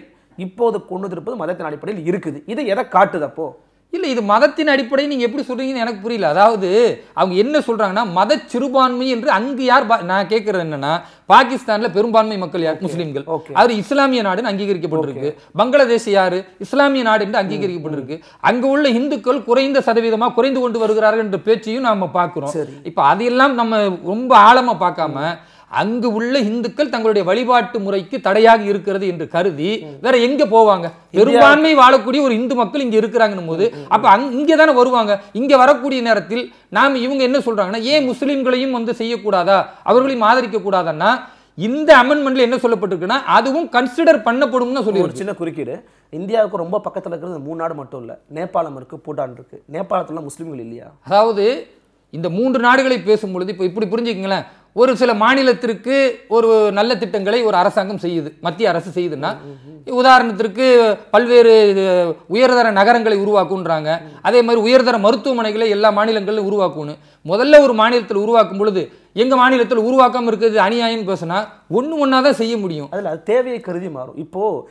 இப்போது கொண்டு வந்திருப்பது மதத்தின் அடிப்படையில் இருக்குது இதை எதை காட்டுதப்போ இல்லை இது மதத்தின் அடிப்படையை நீங்கள் எப்படி சொல்கிறீங்கன்னு எனக்கு புரியல அதாவது அவங்க என்ன சொல்கிறாங்கன்னா மத சிறுபான்மை என்று அங்கு யார் நான் கேட்குறேன் என்னன்னா பாகிஸ்தானில் பெரும்பான்மை மக்கள் யார் முஸ்லீம்கள் அவர் இஸ்லாமிய நாடுன்னு அங்கீகரிக்கப்பட்டிருக்கு பங்களாதேஷ் யார் இஸ்லாமிய நாடு என்று அங்கீகரிக்கப்பட்டிருக்கு அங்கு உள்ள இந்துக்கள் குறைந்த சதவீதமாக குறைந்து கொண்டு வருகிறார்கள் என்ற பேச்சையும் நாம் பார்க்குறோம் இப்போ அதையெல்லாம் நம்ம ரொம்ப ஆழமாக பார்க்காம அங்கு உள்ள இந்துக்கள் தங்களுடைய வழிபாட்டு முறைக்கு தடையாக இருக்கிறது என்று கருதி வேற எங்க போவாங்க பெரும்பான்மை வாழக்கூடிய ஒரு இந்து மக்கள் இங்க இருக்கிறாங்கன்னு போது அப்ப இங்கே தானே வருவாங்க இங்க வரக்கூடிய நேரத்தில் நாம் இவங்க என்ன சொல்றாங்கன்னா ஏன் முஸ்லிம்களையும் வந்து செய்யக்கூடாதா அவர்களையும் ஆதரிக்க கூடாதான்னா இந்த அமெண்ட்மெண்ட்ல என்ன சொல்லப்பட்டிருக்குன்னா அதுவும் கன்சிடர் பண்ணப்படும்னு சொல்லி ஒரு சின்ன குறுக்கீடு இந்தியாவுக்கு ரொம்ப பக்கத்தில் இருக்கிறது மூணு நாடு மட்டும் இல்லை நேபாளம் இருக்கு பூட்டான் இருக்கு நேபாளத்துல முஸ்லீம்கள் இல்லையா அதாவது இந்த மூன்று நாடுகளை பேசும்பொழுது இப்போ இப்படி புரிஞ்சுக்கீங்களேன் ஒரு சில மாநிலத்திற்கு ஒரு நல்ல திட்டங்களை ஒரு அரசாங்கம் செய்யுது மத்திய அரசு செய்யுதுன்னா உதாரணத்திற்கு பல்வேறு உயர்தர நகரங்களை உருவாக்குன்றாங்க அதே மாதிரி உயர்தர மருத்துவமனைகளை எல்லா மாநிலங்களிலும் உருவாக்கணும் முதல்ல ஒரு மாநிலத்தில் உருவாக்கும் பொழுது எங்கள் மாநிலத்தில் உருவாக்காமல் இருக்கிறது அநியாயம்னு பேசினா ஒன்று ஒன்றா தான் செய்ய முடியும் அதில் அது தேவையை கருதி மாறும் இப்போது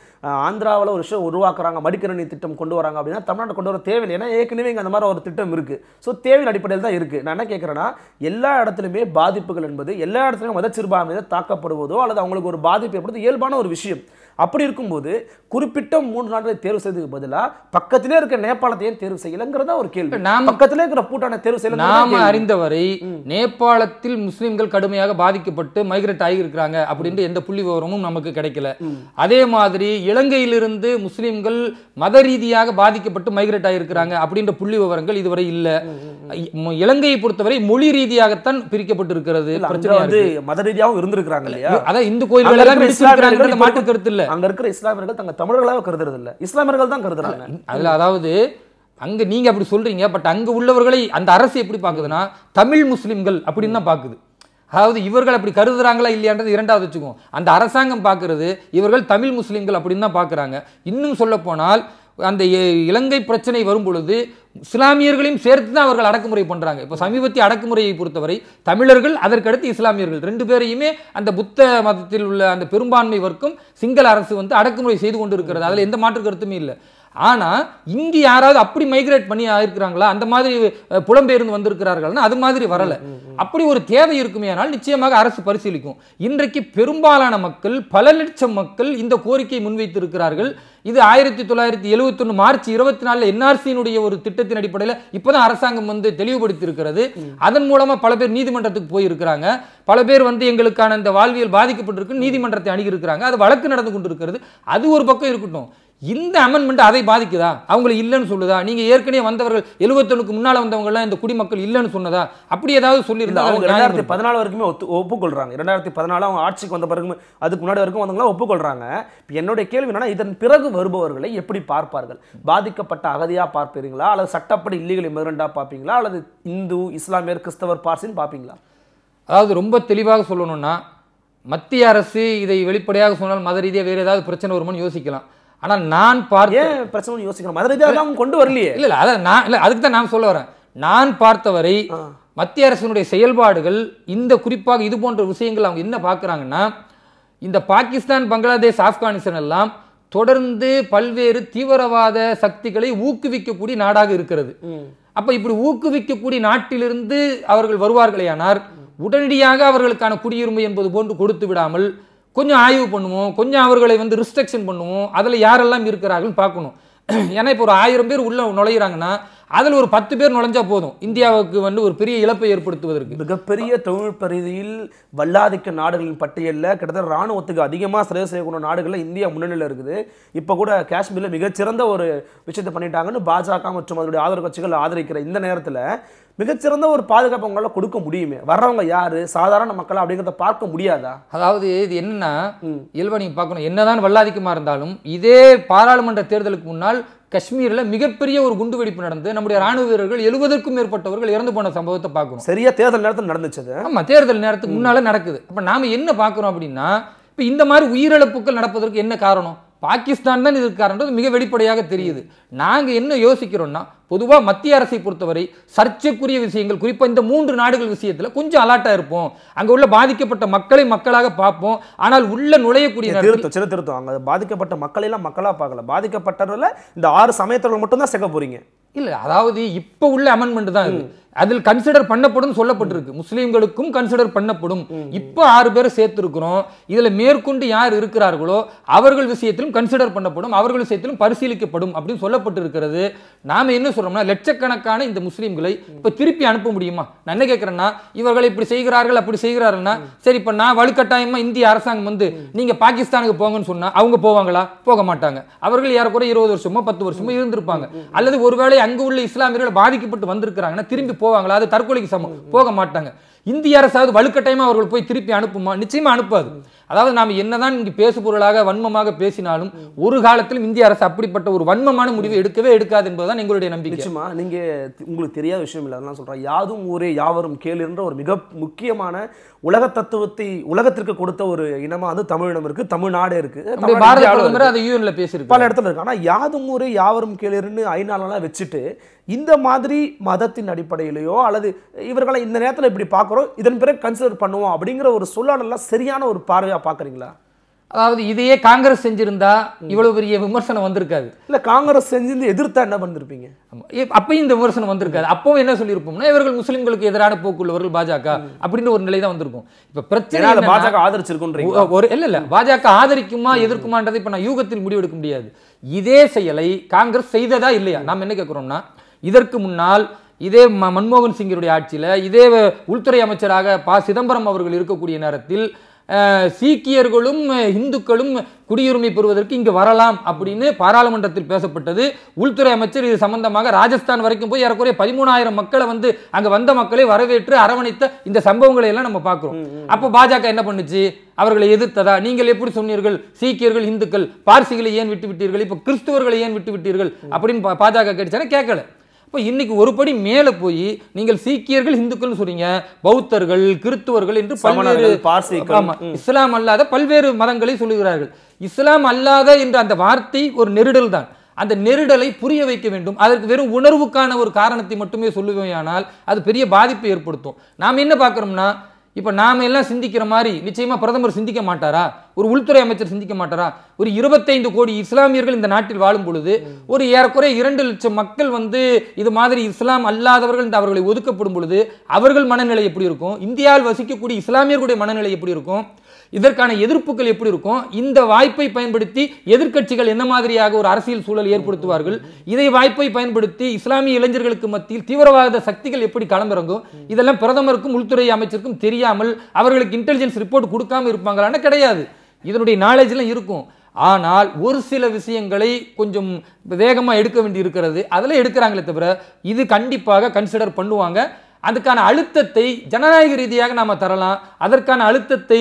ஆந்திராவில் ஒரு விஷயம் உருவாக்குறாங்க மடிக்கணினி திட்டம் கொண்டு வராங்க அப்படின்னா தமிழ்நாட்டை கொண்டு வர தேவையில்லை ஏன்னா ஏற்கனவே இங்கே அந்த மாதிரி ஒரு திட்டம் இருக்குது ஸோ தேவையின் அடிப்படையில் தான் இருக்குது நான் என்ன கேட்குறேன்னா எல்லா இடத்துலையுமே பாதிப்புகள் என்பது எல்லா இடத்துலையும் மதச்சிறுபான்மையை தாக்கப்படுவதோ அல்லது அவங்களுக்கு ஒரு பாதிப்பு ஏற்படுவது இயல்பான ஒரு விஷயம் அப்படி இருக்கும்போது குறிப்பிட்ட மூன்று நாடுகளை தேர்வு செய்ததுக்கு பதிலாக பக்கத்திலே இருக்க நேபாளத்தையும் தேர்வு செய்யலங்கிறதா ஒரு கேள்வி நாம் பக்கத்திலே இருக்கிற பூட்டான தேர்வு செய்யல நாம அறிந்தவரை நேபாளத்தில் முஸ்லிம்கள் கடுமையாக பாதிக்கப்பட்டு மைக்ரேட் ஆகி இருக்கிறாங்க அப்படின்ற எந்த புள்ளி விவரமும் நமக்கு கிடைக்கல அதே மாதிரி இலங்கையிலிருந்து முஸ்லிம்கள் மத ரீதியாக பாதிக்கப்பட்டு மைக்ரேட் ஆகியிருக்கிறாங்க அப்படின்ற புள்ளி விவரங்கள் இதுவரை இல்லை இலங்கையை பொறுத்தவரை மொழி ரீதியாகத்தான் பிரிக்கப்பட்டிருக்கிறது பிரச்சனை வந்து மத ரீதியாகவும் இருந்திருக்கிறாங்க இல்லையா அதான் இந்து கோயில்கள் மாற்று கருத்து அங்க இருக்கிற இஸ்லாமியர்கள் தங்க தமிழர்களாக கருதுறது இல்ல இஸ்லாமியர்கள் தான் கருதுறாங்க அதுல அதாவது அங்கே நீங்கள் அப்படி சொல்கிறீங்க பட் அங்கே உள்ளவர்களை அந்த அரசு எப்படி பார்க்குதுன்னா தமிழ் முஸ்லீம்கள் அப்படின்னு தான் பார்க்குது அதாவது இவர்கள் அப்படி கருதுறாங்களா இல்லையான்றது இரண்டாவது வச்சுக்கோங்க அந்த அரசாங்கம் பார்க்குறது இவர்கள் தமிழ் முஸ்லீம்கள் அப்படின்னு தான் பார்க்குறாங்க இன்னும் சொல்லப்போனால் அந்த இலங்கை பிரச்சனை வரும்பொழுது இஸ்லாமியர்களையும் சேர்த்து தான் அவர்கள் அடக்குமுறை பண்ணுறாங்க இப்போ சமீபத்திய அடக்குமுறையை பொறுத்தவரை தமிழர்கள் அதற்கடுத்து இஸ்லாமியர்கள் ரெண்டு பேரையுமே அந்த புத்த மதத்தில் உள்ள அந்த பெரும்பான்மை வர்க்கம் சிங்கள அரசு வந்து அடக்குமுறை செய்து கொண்டு இருக்கிறது அதில் எந்த மாற்று கருத்துமே இல்லை ஆனால் இங்கே யாராவது அப்படி மைக்ரேட் பண்ணி ஆயிருக்கிறாங்களா அந்த மாதிரி புலம்பெயர்ந்து வந்திருக்கிறார்கள்னா அது மாதிரி வரல அப்படி ஒரு தேவை இருக்குமே ஆனால் நிச்சயமாக அரசு பரிசீலிக்கும் இன்றைக்கு பெரும்பாலான மக்கள் பல லட்சம் மக்கள் இந்த கோரிக்கை முன்வைத்து இருக்கிறார்கள் இது ஆயிரத்தி தொள்ளாயிரத்தி எழுபத்தொன்று மார்ச் இருபத்தி நாலில் என்ஆர்சியினுடைய ஒரு திட்டத்தின் அடிப்படையில் இப்போதான் அரசாங்கம் வந்து தெளிவுபடுத்தி இருக்கிறது அதன் மூலமாக பல பேர் நீதிமன்றத்துக்கு போயிருக்கிறாங்க பல பேர் வந்து எங்களுக்கான இந்த வாழ்வியல் பாதிக்கப்பட்டிருக்கு நீதிமன்றத்தை அணுகியிருக்கிறாங்க அது வழக்கு நடந்து கொண்டிருக்கிறது அது ஒரு பக்கம் இருக்கட்டும் இந்த அமெண்ட்மெண்ட் அதை பாதிக்குதா அவங்களை இல்லைன்னு சொல்லுதா நீங்கள் ஏற்கனவே வந்தவர்கள் எழுபத்தொன்னுக்கு முன்னால் வந்தவங்கலாம் இந்த குடிமக்கள் இல்லைன்னு சொன்னதா அப்படி ஏதாவது சொல்லியிருந்தா அவங்க ரெண்டாயிரத்தி பதினாலு வரைக்குமே ஒத்து ஒப்புக்கொள்கிறாங்க ரெண்டாயிரத்தி பதினாலு அவங்க ஆட்சிக்கு வந்த பிறகு அதுக்கு முன்னாடி வரைக்கும் வந்தவங்களாம் ஒப்புக்கொள்கிறாங்க என்னுடைய கேள்வி என்னன்னா இதன் பிறகு வருபவர்களை எப்படி பார்ப்பார்கள் பாதிக்கப்பட்ட அகதியாக பார்ப்பீங்களா அல்லது சட்டப்படி இல்லீகல் இமிகிரண்டாக பார்ப்பீங்களா அல்லது இந்து இஸ்லாமியர் கிறிஸ்தவர் பார்சின்னு பார்ப்பீங்களா அதாவது ரொம்ப தெளிவாக சொல்லணும்னா மத்திய அரசு இதை வெளிப்படையாக சொன்னால் மத ரீதியாக வேறு ஏதாவது பிரச்சனை வருமானு யோசிக்கலாம் ஆனால் நான் பார்த்த பிரச்சனை யோசிக்கணும் மதுரை அவங்க கொண்டு வரலையே இல்லை இல்லை அதான் நான் இல்லை அதுக்கு தான் நான் சொல்ல வரேன் நான் பார்த்தவரை மத்திய அரசினுடைய செயல்பாடுகள் இந்த குறிப்பாக இது போன்ற விஷயங்கள் அவங்க என்ன பார்க்குறாங்கன்னா இந்த பாகிஸ்தான் பங்களாதேஷ் ஆப்கானிஸ்தான் எல்லாம் தொடர்ந்து பல்வேறு தீவிரவாத சக்திகளை ஊக்குவிக்கக்கூடிய நாடாக இருக்கிறது அப்ப இப்படி ஊக்குவிக்கக்கூடிய நாட்டிலிருந்து அவர்கள் வருவார்களேயானார் உடனடியாக அவர்களுக்கான குடியுரிமை என்பது போன்று கொடுத்து விடாமல் கொஞ்சம் ஆய்வு பண்ணுவோம் கொஞ்சம் அவர்களை வந்து ரிஸ்ட்ரிக்ஷன் பண்ணுவோம் அதில் யாரெல்லாம் இருக்கிறார்கள் பார்க்கணும் ஏன்னா இப்போ ஒரு ஆயிரம் பேர் உள்ளே நுழையிறாங்கன்னா அதில் ஒரு பத்து பேர் நுழைஞ்சா போதும் இந்தியாவுக்கு வந்து ஒரு பெரிய இழப்பை ஏற்படுத்துவதற்கு மிகப்பெரிய தொழில் பரிதியில் வல்லாதிக்க நாடுகளின் பட்டியலில் கிட்டத்தட்ட ராணுவத்துக்கு அதிகமாக செலவு செய்யக்கூடிய நாடுகளில் இந்தியா முன்னணியில் இருக்குது இப்போ கூட காஷ்மீரில் மிகச்சிறந்த ஒரு விஷயத்தை பண்ணிட்டாங்கன்னு பாஜக மற்றும் அதனுடைய ஆதரவு கட்சிகள் ஆதரிக்கிற இந்த நேரத்தில் மிகச்சிறந்த ஒரு பாதுகாப்பு உங்களால் கொடுக்க முடியுமே வர்றவங்க யாரு சாதாரண மக்கள் அப்படிங்கிறத பார்க்க முடியாதா அதாவது இது என்னன்னா இயல்பை நீங்கள் பார்க்கணும் என்னதான் வல்லாதிக்கமாக இருந்தாலும் இதே பாராளுமன்ற தேர்தலுக்கு முன்னால் காஷ்மீரில் மிகப்பெரிய ஒரு குண்டுவெடிப்பு நடந்து நம்முடைய ராணுவ வீரர்கள் எழுபதற்கும் மேற்பட்டவர்கள் இறந்து போன சம்பவத்தை பார்க்கணும் சரியா தேர்தல் நேரத்தில் நடந்துச்சு ஆமாம் தேர்தல் நேரத்துக்கு முன்னால் நடக்குது அப்போ நாம் என்ன பார்க்குறோம் அப்படின்னா இப்போ இந்த மாதிரி உயிரிழப்புகள் நடப்பதற்கு என்ன காரணம் பாகிஸ்தான் தான் இதுக்கு காரணம் மிக வெளிப்படையாக தெரியுது நாங்கள் என்ன யோசிக்கிறோம்னா பொதுவாக மத்திய அரசை பொறுத்தவரை சர்ச்சைக்குரிய விஷயங்கள் குறிப்பாக இந்த மூன்று நாடுகள் விஷயத்தில் கொஞ்சம் அலாட்டாக இருப்போம் அங்கே உள்ள பாதிக்கப்பட்ட மக்களை மக்களாக பார்ப்போம் ஆனால் உள்ள நுழையக்கூடிய திருத்தம் சில அங்கே பாதிக்கப்பட்ட மக்களையெல்லாம் மக்களாக பார்க்கல பாதிக்கப்பட்டவரில் இந்த ஆறு சமயத்தவர்கள் தான் சேர்க்க போறீங்க இல்லை அதாவது இப்போ உள்ள அமெண்ட்மெண்ட் தான் இருக்குது அதில் கன்சிடர் பண்ணப்படும் சொல்லப்பட்டிருக்கு முஸ்லீம்களுக்கும் கன்சிடர் பண்ணப்படும் இப்ப ஆறு பேரை சேர்த்திருக்கிறோம் இதுல மேற்கொண்டு யார் இருக்கிறார்களோ அவர்கள் விஷயத்திலும் கன்சிடர் பண்ணப்படும் அவர்கள் விஷயத்திலும் பரிசீலிக்கப்படும் அப்படின்னு சொல்லப்பட்டிருக்கிறது நாம என்ன சொல்றோம்னா லட்சக்கணக்கான இந்த முஸ்லீம்களை இப்ப திருப்பி அனுப்ப முடியுமா நான் என்ன கேட்கிறேன்னா இவர்கள் இப்படி செய்கிறார்கள் அப்படி செய்கிறார்கள்னா சரி இப்ப நான் வலுக்கட்டாயமா இந்திய அரசாங்கம் வந்து நீங்க பாகிஸ்தானுக்கு போங்கன்னு சொன்னா அவங்க போவாங்களா போக மாட்டாங்க அவர்கள் ஏறக்குறைய இருபது வருஷமோ பத்து வருஷமோ இருந்திருப்பாங்க அல்லது ஒருவேளை அங்கு உள்ள இஸ்லாமியர்கள் பாதிக்கப்பட்டு வந்திருக்கிறாங்கன்னா திரும்பி போவாங்களா அது தற்கொலைக்கு சமம் போக மாட்டாங்க இந்திய அரசாவது வலுக்கட்டாயமாக அவர்கள் போய் திருப்பி அனுப்புமா நிச்சயமாக அனுப்பாது அதாவது நாம் என்னதான் இங்கு பேசுபொருளாக வன்மமாக பேசினாலும் ஒரு காலத்திலும் இந்திய அரசு அப்படிப்பட்ட ஒரு வன்மமான முடிவை எடுக்கவே எடுக்காது என்பதுதான் எங்களுடைய நம்பிக்கை நிச்சயமா நீங்க உங்களுக்கு தெரியாத விஷயம் இல்லை அதெல்லாம் சொல்றேன் யாதும் ஊரே யாவரும் கேள் என்ற ஒரு மிக முக்கியமான உலக தத்துவத்தை உலகத்திற்கு கொடுத்த ஒரு இனமா வந்து தமிழினம் இருக்கு தமிழ்நாடு இருக்கு அதை யூஎன்ல பேசியிருக்கு பல இடத்துல இருக்கு ஆனா யாதும் ஊரே யாவரும் கேளுன்னு ஐநாளெல்லாம் வச்சுட்டு இந்த மாதிரி மதத்தின் அடிப்படையிலேயோ அல்லது இவர்களை இந்த நேரத்தில் இப்படி பார்க்குறோம் இதன் பிறகு கன்சிடர் பண்ணுவோம் அப்படிங்கிற ஒரு சொல்லாடலாம் சரியான ஒரு பார்வை தவறாக பார்க்குறீங்களா அதாவது இதையே காங்கிரஸ் செஞ்சிருந்தா இவ்வளவு பெரிய விமர்சனம் வந்திருக்காது இல்ல காங்கிரஸ் செஞ்சிருந்து எதிர்த்தா என்ன பண்ணிருப்பீங்க அப்பயும் இந்த விமர்சனம் வந்திருக்காது அப்பவும் என்ன சொல்லியிருப்போம்னா இவர்கள் முஸ்லிம்களுக்கு எதிரான போக்குள்ளவர்கள் பாஜக அப்படின்னு ஒரு நிலை தான் வந்திருக்கும் இப்ப பிரச்சனை பாஜக ஆதரிச்சிருக்கும் ஒரு இல்ல இல்ல பாஜக ஆதரிக்குமா எதிர்க்குமான்றதை இப்ப நான் யூகத்தில் முடிவெடுக்க முடியாது இதே செயலை காங்கிரஸ் செய்ததா இல்லையா நாம் என்ன கேட்கிறோம்னா இதற்கு முன்னால் இதே மன்மோகன் சிங்கருடைய ஆட்சியில் இதே உள்துறை அமைச்சராக ப சிதம்பரம் அவர்கள் இருக்கக்கூடிய நேரத்தில் சீக்கியர்களும் இந்துக்களும் குடியுரிமை பெறுவதற்கு இங்கு வரலாம் அப்படின்னு பாராளுமன்றத்தில் பேசப்பட்டது உள்துறை அமைச்சர் இது சம்பந்தமாக ராஜஸ்தான் வரைக்கும் போய் ஏறக்குறைய பதிமூணாயிரம் மக்களை வந்து அங்க வந்த மக்களை வரவேற்று அரவணைத்த இந்த சம்பவங்களை எல்லாம் நம்ம பார்க்கிறோம் அப்போ பாஜக என்ன பண்ணுச்சு அவர்களை எதிர்த்ததா நீங்கள் எப்படி சொன்னீர்கள் சீக்கியர்கள் இந்துக்கள் பார்சிகளை ஏன் விட்டு விட்டீர்கள் இப்போ கிறிஸ்துவர்களை ஏன் விட்டு விட்டீர்கள் அப்படின்னு பாஜக கேட்டுச்சானே கேட்கல இப்போ இன்னைக்கு ஒரு படி மேலே போய் நீங்கள் சீக்கியர்கள் இந்துக்கள்னு சொல்றீங்க பௌத்தர்கள் கிறித்துவர்கள் என்று பல்வேறு இஸ்லாம் அல்லாத பல்வேறு மதங்களை சொல்லுகிறார்கள் இஸ்லாம் அல்லாத என்ற அந்த வார்த்தை ஒரு நெருடல் தான் அந்த நெருடலை புரிய வைக்க வேண்டும் அதற்கு வெறும் உணர்வுக்கான ஒரு காரணத்தை மட்டுமே சொல்லுவேயானால் அது பெரிய பாதிப்பை ஏற்படுத்தும் நாம் என்ன பார்க்குறோம்னா இப்போ நாம எல்லாம் சிந்திக்கிற மாதிரி நிச்சயமாக பிரதமர் சிந்திக்க மாட்டாரா ஒரு உள்துறை அமைச்சர் சிந்திக்க மாட்டாரா ஒரு இருபத்தைந்து கோடி இஸ்லாமியர்கள் இந்த நாட்டில் வாழும் பொழுது ஒரு ஏறக்குறைய இரண்டு லட்சம் மக்கள் வந்து இது மாதிரி இஸ்லாம் அல்லாதவர்கள் இந்த அவர்களை ஒதுக்கப்படும் பொழுது அவர்கள் மனநிலை எப்படி இருக்கும் இந்தியாவில் வசிக்கக்கூடிய இஸ்லாமியர்களுடைய மனநிலை எப்படி இருக்கும் இதற்கான எதிர்ப்புகள் எப்படி இருக்கும் இந்த வாய்ப்பை பயன்படுத்தி எதிர்க்கட்சிகள் என்ன மாதிரியாக ஒரு அரசியல் சூழல் ஏற்படுத்துவார்கள் இதை வாய்ப்பை பயன்படுத்தி இஸ்லாமிய இளைஞர்களுக்கு மத்தியில் தீவிரவாத சக்திகள் எப்படி களமிறங்கும் இதெல்லாம் பிரதமருக்கும் உள்துறை அமைச்சருக்கும் தெரியாமல் அவர்களுக்கு இன்டெலிஜென்ஸ் ரிப்போர்ட் கொடுக்காம இருப்பாங்களான கிடையாது இதனுடைய நாலேஜ்லாம் இருக்கும் ஆனால் ஒரு சில விஷயங்களை கொஞ்சம் வேகமாக எடுக்க வேண்டி இருக்கிறது அதில் எடுக்கிறாங்களே தவிர இது கண்டிப்பாக கன்சிடர் பண்ணுவாங்க அதுக்கான அழுத்தத்தை ஜனநாயக ரீதியாக நாம் தரலாம் அதற்கான அழுத்தத்தை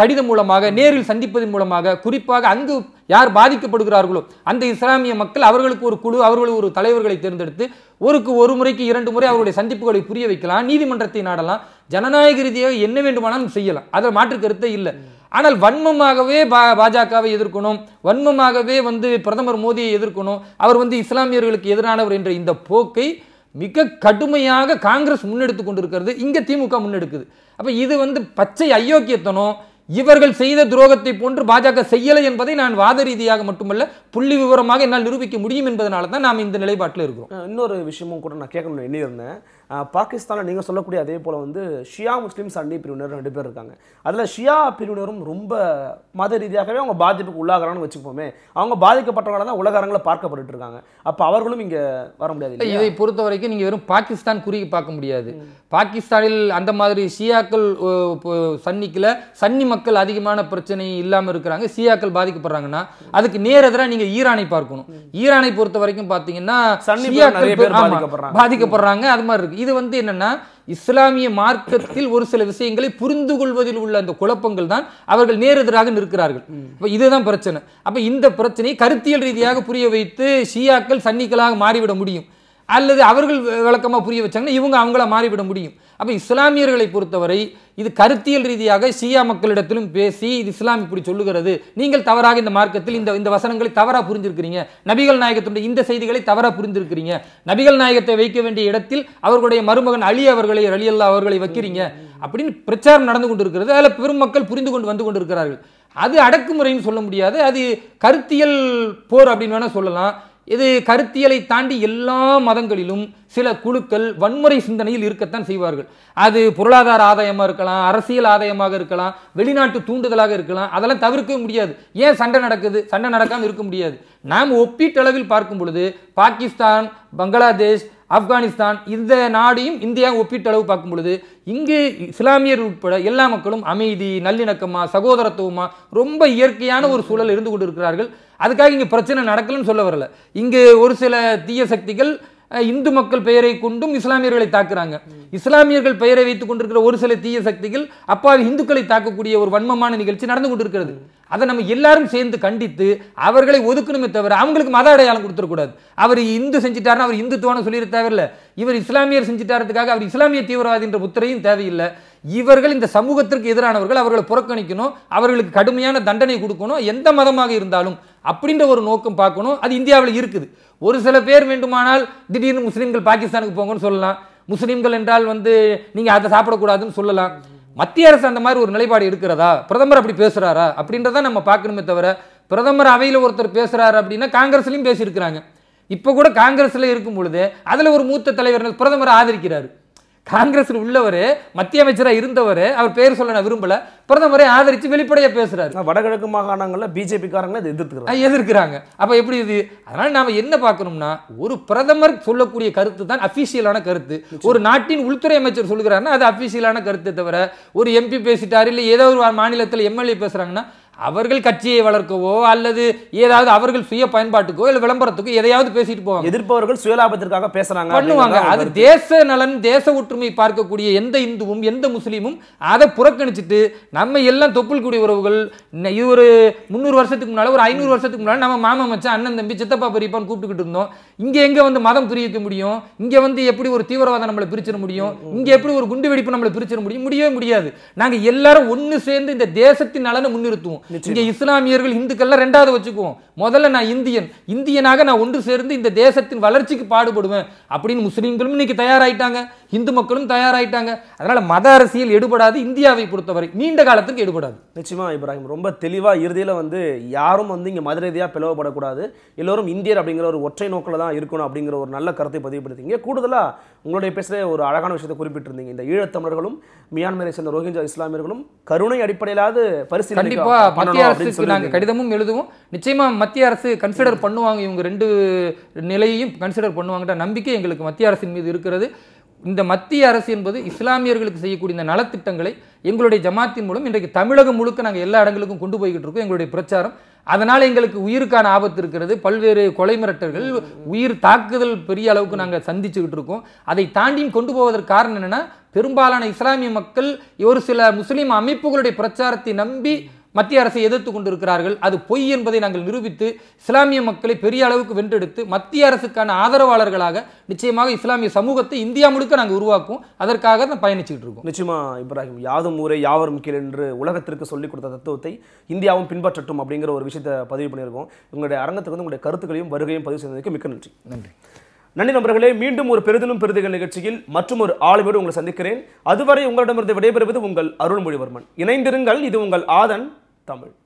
கடிதம் மூலமாக நேரில் சந்திப்பதன் மூலமாக குறிப்பாக அங்கு யார் பாதிக்கப்படுகிறார்களோ அந்த இஸ்லாமிய மக்கள் அவர்களுக்கு ஒரு குழு அவர்கள் ஒரு தலைவர்களை தேர்ந்தெடுத்து ஒருக்கு ஒரு முறைக்கு இரண்டு முறை அவருடைய சந்திப்புகளை புரிய வைக்கலாம் நீதிமன்றத்தை நாடலாம் ஜனநாயக ரீதியாக என்ன வேண்டுமானாலும் செய்யலாம் அதில் மாற்று கருத்தை இல்லை ஆனால் வன்மமாகவே பா பாஜகவை எதிர்க்கணும் வன்மமாகவே வந்து பிரதமர் மோடியை எதிர்க்கணும் அவர் வந்து இஸ்லாமியர்களுக்கு எதிரானவர் என்ற இந்த போக்கை மிக கடுமையாக காங்கிரஸ் முன்னெடுத்து கொண்டிருக்கிறது இங்கே திமுக முன்னெடுக்குது அப்போ இது வந்து பச்சை அயோக்கியத்தனம் இவர்கள் செய்த துரோகத்தை போன்று பாஜக செய்யலை என்பதை நான் வாத ரீதியாக மட்டுமல்ல புள்ளி விவரமாக என்னால் நிரூபிக்க முடியும் என்பதனால தான் நாம் இந்த நிலைப்பாட்டில் இருக்கிறோம் இன்னொரு விஷயமும் கூட நான் கேட்கணும்னு எண்ணியிருந்தேன் பாகிஸ்தானில் நீங்கள் சொல்லக்கூடிய அதே போல் வந்து ஷியா முஸ்லீம் சன்னி பிரிவினர் ரெண்டு பேர் இருக்காங்க அதில் ஷியா பிரிவினரும் ரொம்ப மத ரீதியாகவே அவங்க பாதிப்புக்கு உள்ளாகிறான்னு வச்சுப்போமே அவங்க பாதிக்கப்பட்டவங்கள தான் உலகாரங்களை பார்க்கப்பட்டு இருக்காங்க அப்போ அவர்களும் இங்கே வர முடியாது இதை பொறுத்த வரைக்கும் நீங்கள் வெறும் பாகிஸ்தான் குறுகி பார்க்க முடியாது பாகிஸ்தானில் அந்த மாதிரி ஷியாக்கள் சன்னிக்கில் சன்னி மக்கள் அதிகமான பிரச்சனை இல்லாமல் இருக்கிறாங்க ஷியாக்கள் பாதிக்கப்படுறாங்கன்னா அதுக்கு நேர் எதிராக நீங்கள் ஈரானை பார்க்கணும் ஈரானை பொறுத்த வரைக்கும் பார்த்தீங்கன்னா பாதிக்கப்படுறாங்க அது மாதிரி இருக்கு இது வந்து என்னென்னா இஸ்லாமிய மார்க்கத்தில் ஒரு சில விஷயங்களை புரிந்து கொள்வதில் உள்ள அந்த குழப்பங்கள் தான் அவர்கள் நேரெதிராக நிற்கிறார்கள் இப்போ இதுதான் பிரச்சனை அப்போ இந்த பிரச்சனையை கருத்தியல் ரீதியாக புரிய வைத்து ஷியாக்கள் சன்னிக்களாக மாறிவிட முடியும் அல்லது அவர்கள் வழக்கமாக புரிய வச்சாங்கன்னா இவங்க அவங்களாக மாறிவிட முடியும் அப்போ இஸ்லாமியர்களை பொறுத்தவரை இது கருத்தியல் ரீதியாக ஷியா மக்களிடத்திலும் பேசி இது இஸ்லாம் இப்படி சொல்லுகிறது நீங்கள் தவறாக இந்த மார்க்கத்தில் இந்த இந்த வசனங்களை தவறாக புரிஞ்சிருக்கிறீங்க நபிகள் நாயகத்துடைய இந்த செய்திகளை தவறாக புரிஞ்சிருக்கிறீங்க நபிகள் நாயகத்தை வைக்க வேண்டிய இடத்தில் அவர்களுடைய மருமகன் அலி அவர்களை ரலியல்லா அவர்களை வைக்கிறீங்க அப்படின்னு பிரச்சாரம் நடந்து கொண்டிருக்கிறது அதில் பெருமக்கள் புரிந்து கொண்டு வந்து கொண்டிருக்கிறார்கள் அது அடக்குமுறைன்னு சொல்ல முடியாது அது கருத்தியல் போர் அப்படின்னு வேணால் சொல்லலாம் இது கருத்தியலை தாண்டி எல்லா மதங்களிலும் சில குழுக்கள் வன்முறை சிந்தனையில் இருக்கத்தான் செய்வார்கள் அது பொருளாதார ஆதாயமாக இருக்கலாம் அரசியல் ஆதாயமாக இருக்கலாம் வெளிநாட்டு தூண்டுதலாக இருக்கலாம் அதெல்லாம் தவிர்க்க முடியாது ஏன் சண்டை நடக்குது சண்டை நடக்காமல் இருக்க முடியாது நாம் ஒப்பீட்டளவில் பார்க்கும் பொழுது பாகிஸ்தான் பங்களாதேஷ் ஆப்கானிஸ்தான் இந்த நாடையும் இந்தியா ஒப்பீட்டளவு பார்க்கும் பொழுது இங்கு இஸ்லாமியர் உட்பட எல்லா மக்களும் அமைதி நல்லிணக்கமா சகோதரத்துவமா ரொம்ப இயற்கையான ஒரு சூழல் இருந்து கொண்டிருக்கிறார்கள் அதுக்காக இங்கே பிரச்சனை நடக்கலன்னு சொல்ல வரல இங்கு ஒரு சில தீய சக்திகள் இந்து மக்கள் பெயரை கொண்டும் இஸ்லாமியர்களை தாக்குறாங்க இஸ்லாமியர்கள் பெயரை வைத்துக் கொண்டிருக்கிற ஒரு சில தீய சக்திகள் அப்பாவி இந்துக்களை தாக்கக்கூடிய ஒரு வன்மமான நிகழ்ச்சி நடந்து கொண்டிருக்கிறது அதை நம்ம எல்லாரும் சேர்ந்து கண்டித்து அவர்களை ஒதுக்கணுமே தவிர அவங்களுக்கு மத அடையாளம் கொடுத்துடக்கூடாது அவர் இந்து செஞ்சிட்டாருன்னு அவர் இந்துத்துவான சொல்லியிருக்க தேவையில்லை இவர் இஸ்லாமியர் செஞ்சிட்டாரத்துக்காக அவர் இஸ்லாமிய தீவிரவாதி என்ற முத்திரையும் தேவையில்லை இவர்கள் இந்த சமூகத்திற்கு எதிரானவர்கள் அவர்களை புறக்கணிக்கணும் அவர்களுக்கு கடுமையான தண்டனை கொடுக்கணும் எந்த மதமாக இருந்தாலும் அப்படின்ற ஒரு நோக்கம் பார்க்கணும் அது இந்தியாவில் இருக்குது ஒரு சில பேர் வேண்டுமானால் திடீர்னு முஸ்லீம்கள் பாகிஸ்தானுக்கு போங்கன்னு சொல்லலாம் முஸ்லீம்கள் என்றால் வந்து நீங்கள் அதை சாப்பிடக்கூடாதுன்னு சொல்லலாம் மத்திய அரசு அந்த மாதிரி ஒரு நிலைப்பாடு இருக்கிறதா பிரதமர் அப்படி பேசுகிறாரா அப்படின்றத நம்ம பார்க்கணுமே தவிர பிரதமர் அவையில் ஒருத்தர் பேசுகிறாரு அப்படின்னா காங்கிரஸ்லையும் பேசியிருக்கிறாங்க இப்போ கூட காங்கிரஸில் இருக்கும் பொழுது அதில் ஒரு மூத்த தலைவர் பிரதமர் ஆதரிக்கிறார் காங்கிரஸ் உள்ளவர் மத்திய அமைச்சராக இருந்தவர் அவர் பேர் சொல்ல நான் விரும்பல பிரதமரை ஆதரித்து வெளிப்படையாக பேசுறாரு வடகிழக்கு மாகாணங்களில் பிஜேபிக்காரங்களை அதை எதிர்த்துக்கிறாங்க எதிர்க்கிறாங்க அப்போ எப்படி இது அதனால் நாம் என்ன பார்க்கணும்னா ஒரு பிரதமர் சொல்லக்கூடிய கருத்து தான் அஃபீஷியலான கருத்து ஒரு நாட்டின் உள்துறை அமைச்சர் சொல்கிறாருன்னா அது அஃபீஷியலான கருத்தை தவிர ஒரு எம்பி பேசிட்டார் இல்லை ஏதோ ஒரு மாநிலத்தில் எம்எல்ஏ பேசுகிறாங்கன்னா அவர்கள் கட்சியை வளர்க்கவோ அல்லது ஏதாவது அவர்கள் சுய பயன்பாட்டுக்கோ இல்லை விளம்பரத்துக்கோ எதையாவது பேசிட்டு போவாங்க எதிர்ப்பவர்கள் சுயலாபத்திற்காக பேசுறாங்க பண்ணுவாங்க அது தேச நலன் தேச ஒற்றுமை பார்க்கக்கூடிய எந்த இந்துவும் எந்த முஸ்லீமும் அதை புறக்கணிச்சிட்டு நம்ம எல்லாம் தொப்புள் கூடிய உறவுகள் இது ஒரு முந்நூறு வருஷத்துக்கு முன்னால ஒரு ஐநூறு வருஷத்துக்கு முன்னால நம்ம மாமா மச்சான் அண்ணன் தம்பி சித்தப்பா பெரியப்பான்னு கூப்பிட்டுக்கிட்டு இருந்தோம் இங்கே எங்கே வந்து மதம் புரிவிக்க முடியும் இங்கே வந்து எப்படி ஒரு தீவிரவாதம் நம்மளை பிரிச்சிட முடியும் இங்கே எப்படி ஒரு குண்டு வெடிப்பு நம்மளை பிரிச்சிட முடியும் முடியவே முடியாது நாங்கள் எல்லாரும் ஒன்று சேர்ந்து இந்த தேசத்தின் நலனை முன்னிறுத்துவோம் இங்கே இஸ்லாமியர்கள் இந்துக்கள்லாம் ரெண்டாவது வச்சுக்குவோம் முதல்ல நான் இந்தியன் இந்தியனாக நான் ஒன்று சேர்ந்து இந்த தேசத்தின் வளர்ச்சிக்கு பாடுபடுவேன் அப்படின்னு முஸ்லீம்களும் இன்னைக்கு தயாராகிட்டாங்க இந்து மக்களும் தயாராகிட்டாங்க அதனால் மத அரசியல் எடுபடாது இந்தியாவை பொறுத்தவரை நீண்ட காலத்துக்கு எடுபடாது நிச்சயமாக இப்ராஹிம் ரொம்ப தெளிவாக இறுதியில் வந்து யாரும் வந்து இங்கே மத ரீதியாக பிளவுபடக்கூடாது எல்லோரும் இந்தியர் அப்படிங்கிற ஒரு ஒற்றை நோக்கில் தான் இருக்கணும் அப்படிங்கிற ஒரு நல்ல கருத்தை இங்கே கூடுதலாக உங்களுடைய பேசுகிற ஒரு அழகான விஷயத்தை குறிப்பிட்டிருந்தீங்க இந்த ஈழத்தமிழர்களும் மியான்மரை சேர்ந்த ரோஹிஞ்சா இஸ்லாமியர்களும் கருணை அடிப்படையிலாவது பரிசு கண்டிப்பா மத்திய அரசுக்கு நாங்கள் கடிதமும் எழுதுவோம் நிச்சயமா மத்திய அரசு கன்சிடர் பண்ணுவாங்க இவங்க ரெண்டு நிலையையும் கன்சிடர் பண்ணுவாங்கன்ற நம்பிக்கை எங்களுக்கு மத்திய அரசின் மீது இருக்கிறது இந்த மத்திய அரசு என்பது இஸ்லாமியர்களுக்கு செய்யக்கூடிய இந்த நலத்திட்டங்களை எங்களுடைய ஜமாத்தின் மூலம் இன்றைக்கு தமிழகம் முழுக்க நாங்கள் எல்லா இடங்களுக்கும் கொண்டு போய்கிட்டு இருக்கோம் எங்களுடைய பிரச்சாரம் அதனால் எங்களுக்கு உயிருக்கான ஆபத்து இருக்கிறது பல்வேறு கொலை மிரட்டல்கள் உயிர் தாக்குதல் பெரிய அளவுக்கு நாங்கள் சந்திச்சுக்கிட்டு இருக்கோம் அதை தாண்டியும் கொண்டு போவதற்கு காரணம் என்னென்னா பெரும்பாலான இஸ்லாமிய மக்கள் ஒரு சில முஸ்லீம் அமைப்புகளுடைய பிரச்சாரத்தை நம்பி மத்திய அரசை எதிர்த்து கொண்டிருக்கிறார்கள் அது பொய் என்பதை நாங்கள் நிரூபித்து இஸ்லாமிய மக்களை பெரிய அளவுக்கு வென்றெடுத்து மத்திய அரசுக்கான ஆதரவாளர்களாக நிச்சயமாக இஸ்லாமிய சமூகத்தை இந்தியா முழுக்க நாங்கள் உருவாக்கும் அதற்காக தான் பயணிச்சுட்டு இருக்கோம் நிச்சயமா இப்ராஹிம் யாதும் ஊரே யாவரும் கீழ் என்று உலகத்திற்கு சொல்லிக் கொடுத்த தத்துவத்தை இந்தியாவும் பின்பற்றட்டும் அப்படிங்கிற ஒரு விஷயத்தை பதிவு பண்ணியிருக்கோம் உங்களுடைய அரங்கத்துக்கு வந்து உங்களுடைய கருத்துக்களையும் வருகையும் பதிவு செய்ததுக்கு மிக்க நன்றி நன்றி நன்றி நண்பர்களே மீண்டும் ஒரு பெரிதிலும் பெருதிகள் நிகழ்ச்சியில் மற்றும் ஒரு ஆளுமையோடு உங்களை சந்திக்கிறேன் அதுவரை உங்களிடமிருந்து விடைபெறுவது உங்கள் அருள்மொழிவர்மன் இணைந்திருங்கள் இது உங்கள் ஆதன் தமிழ்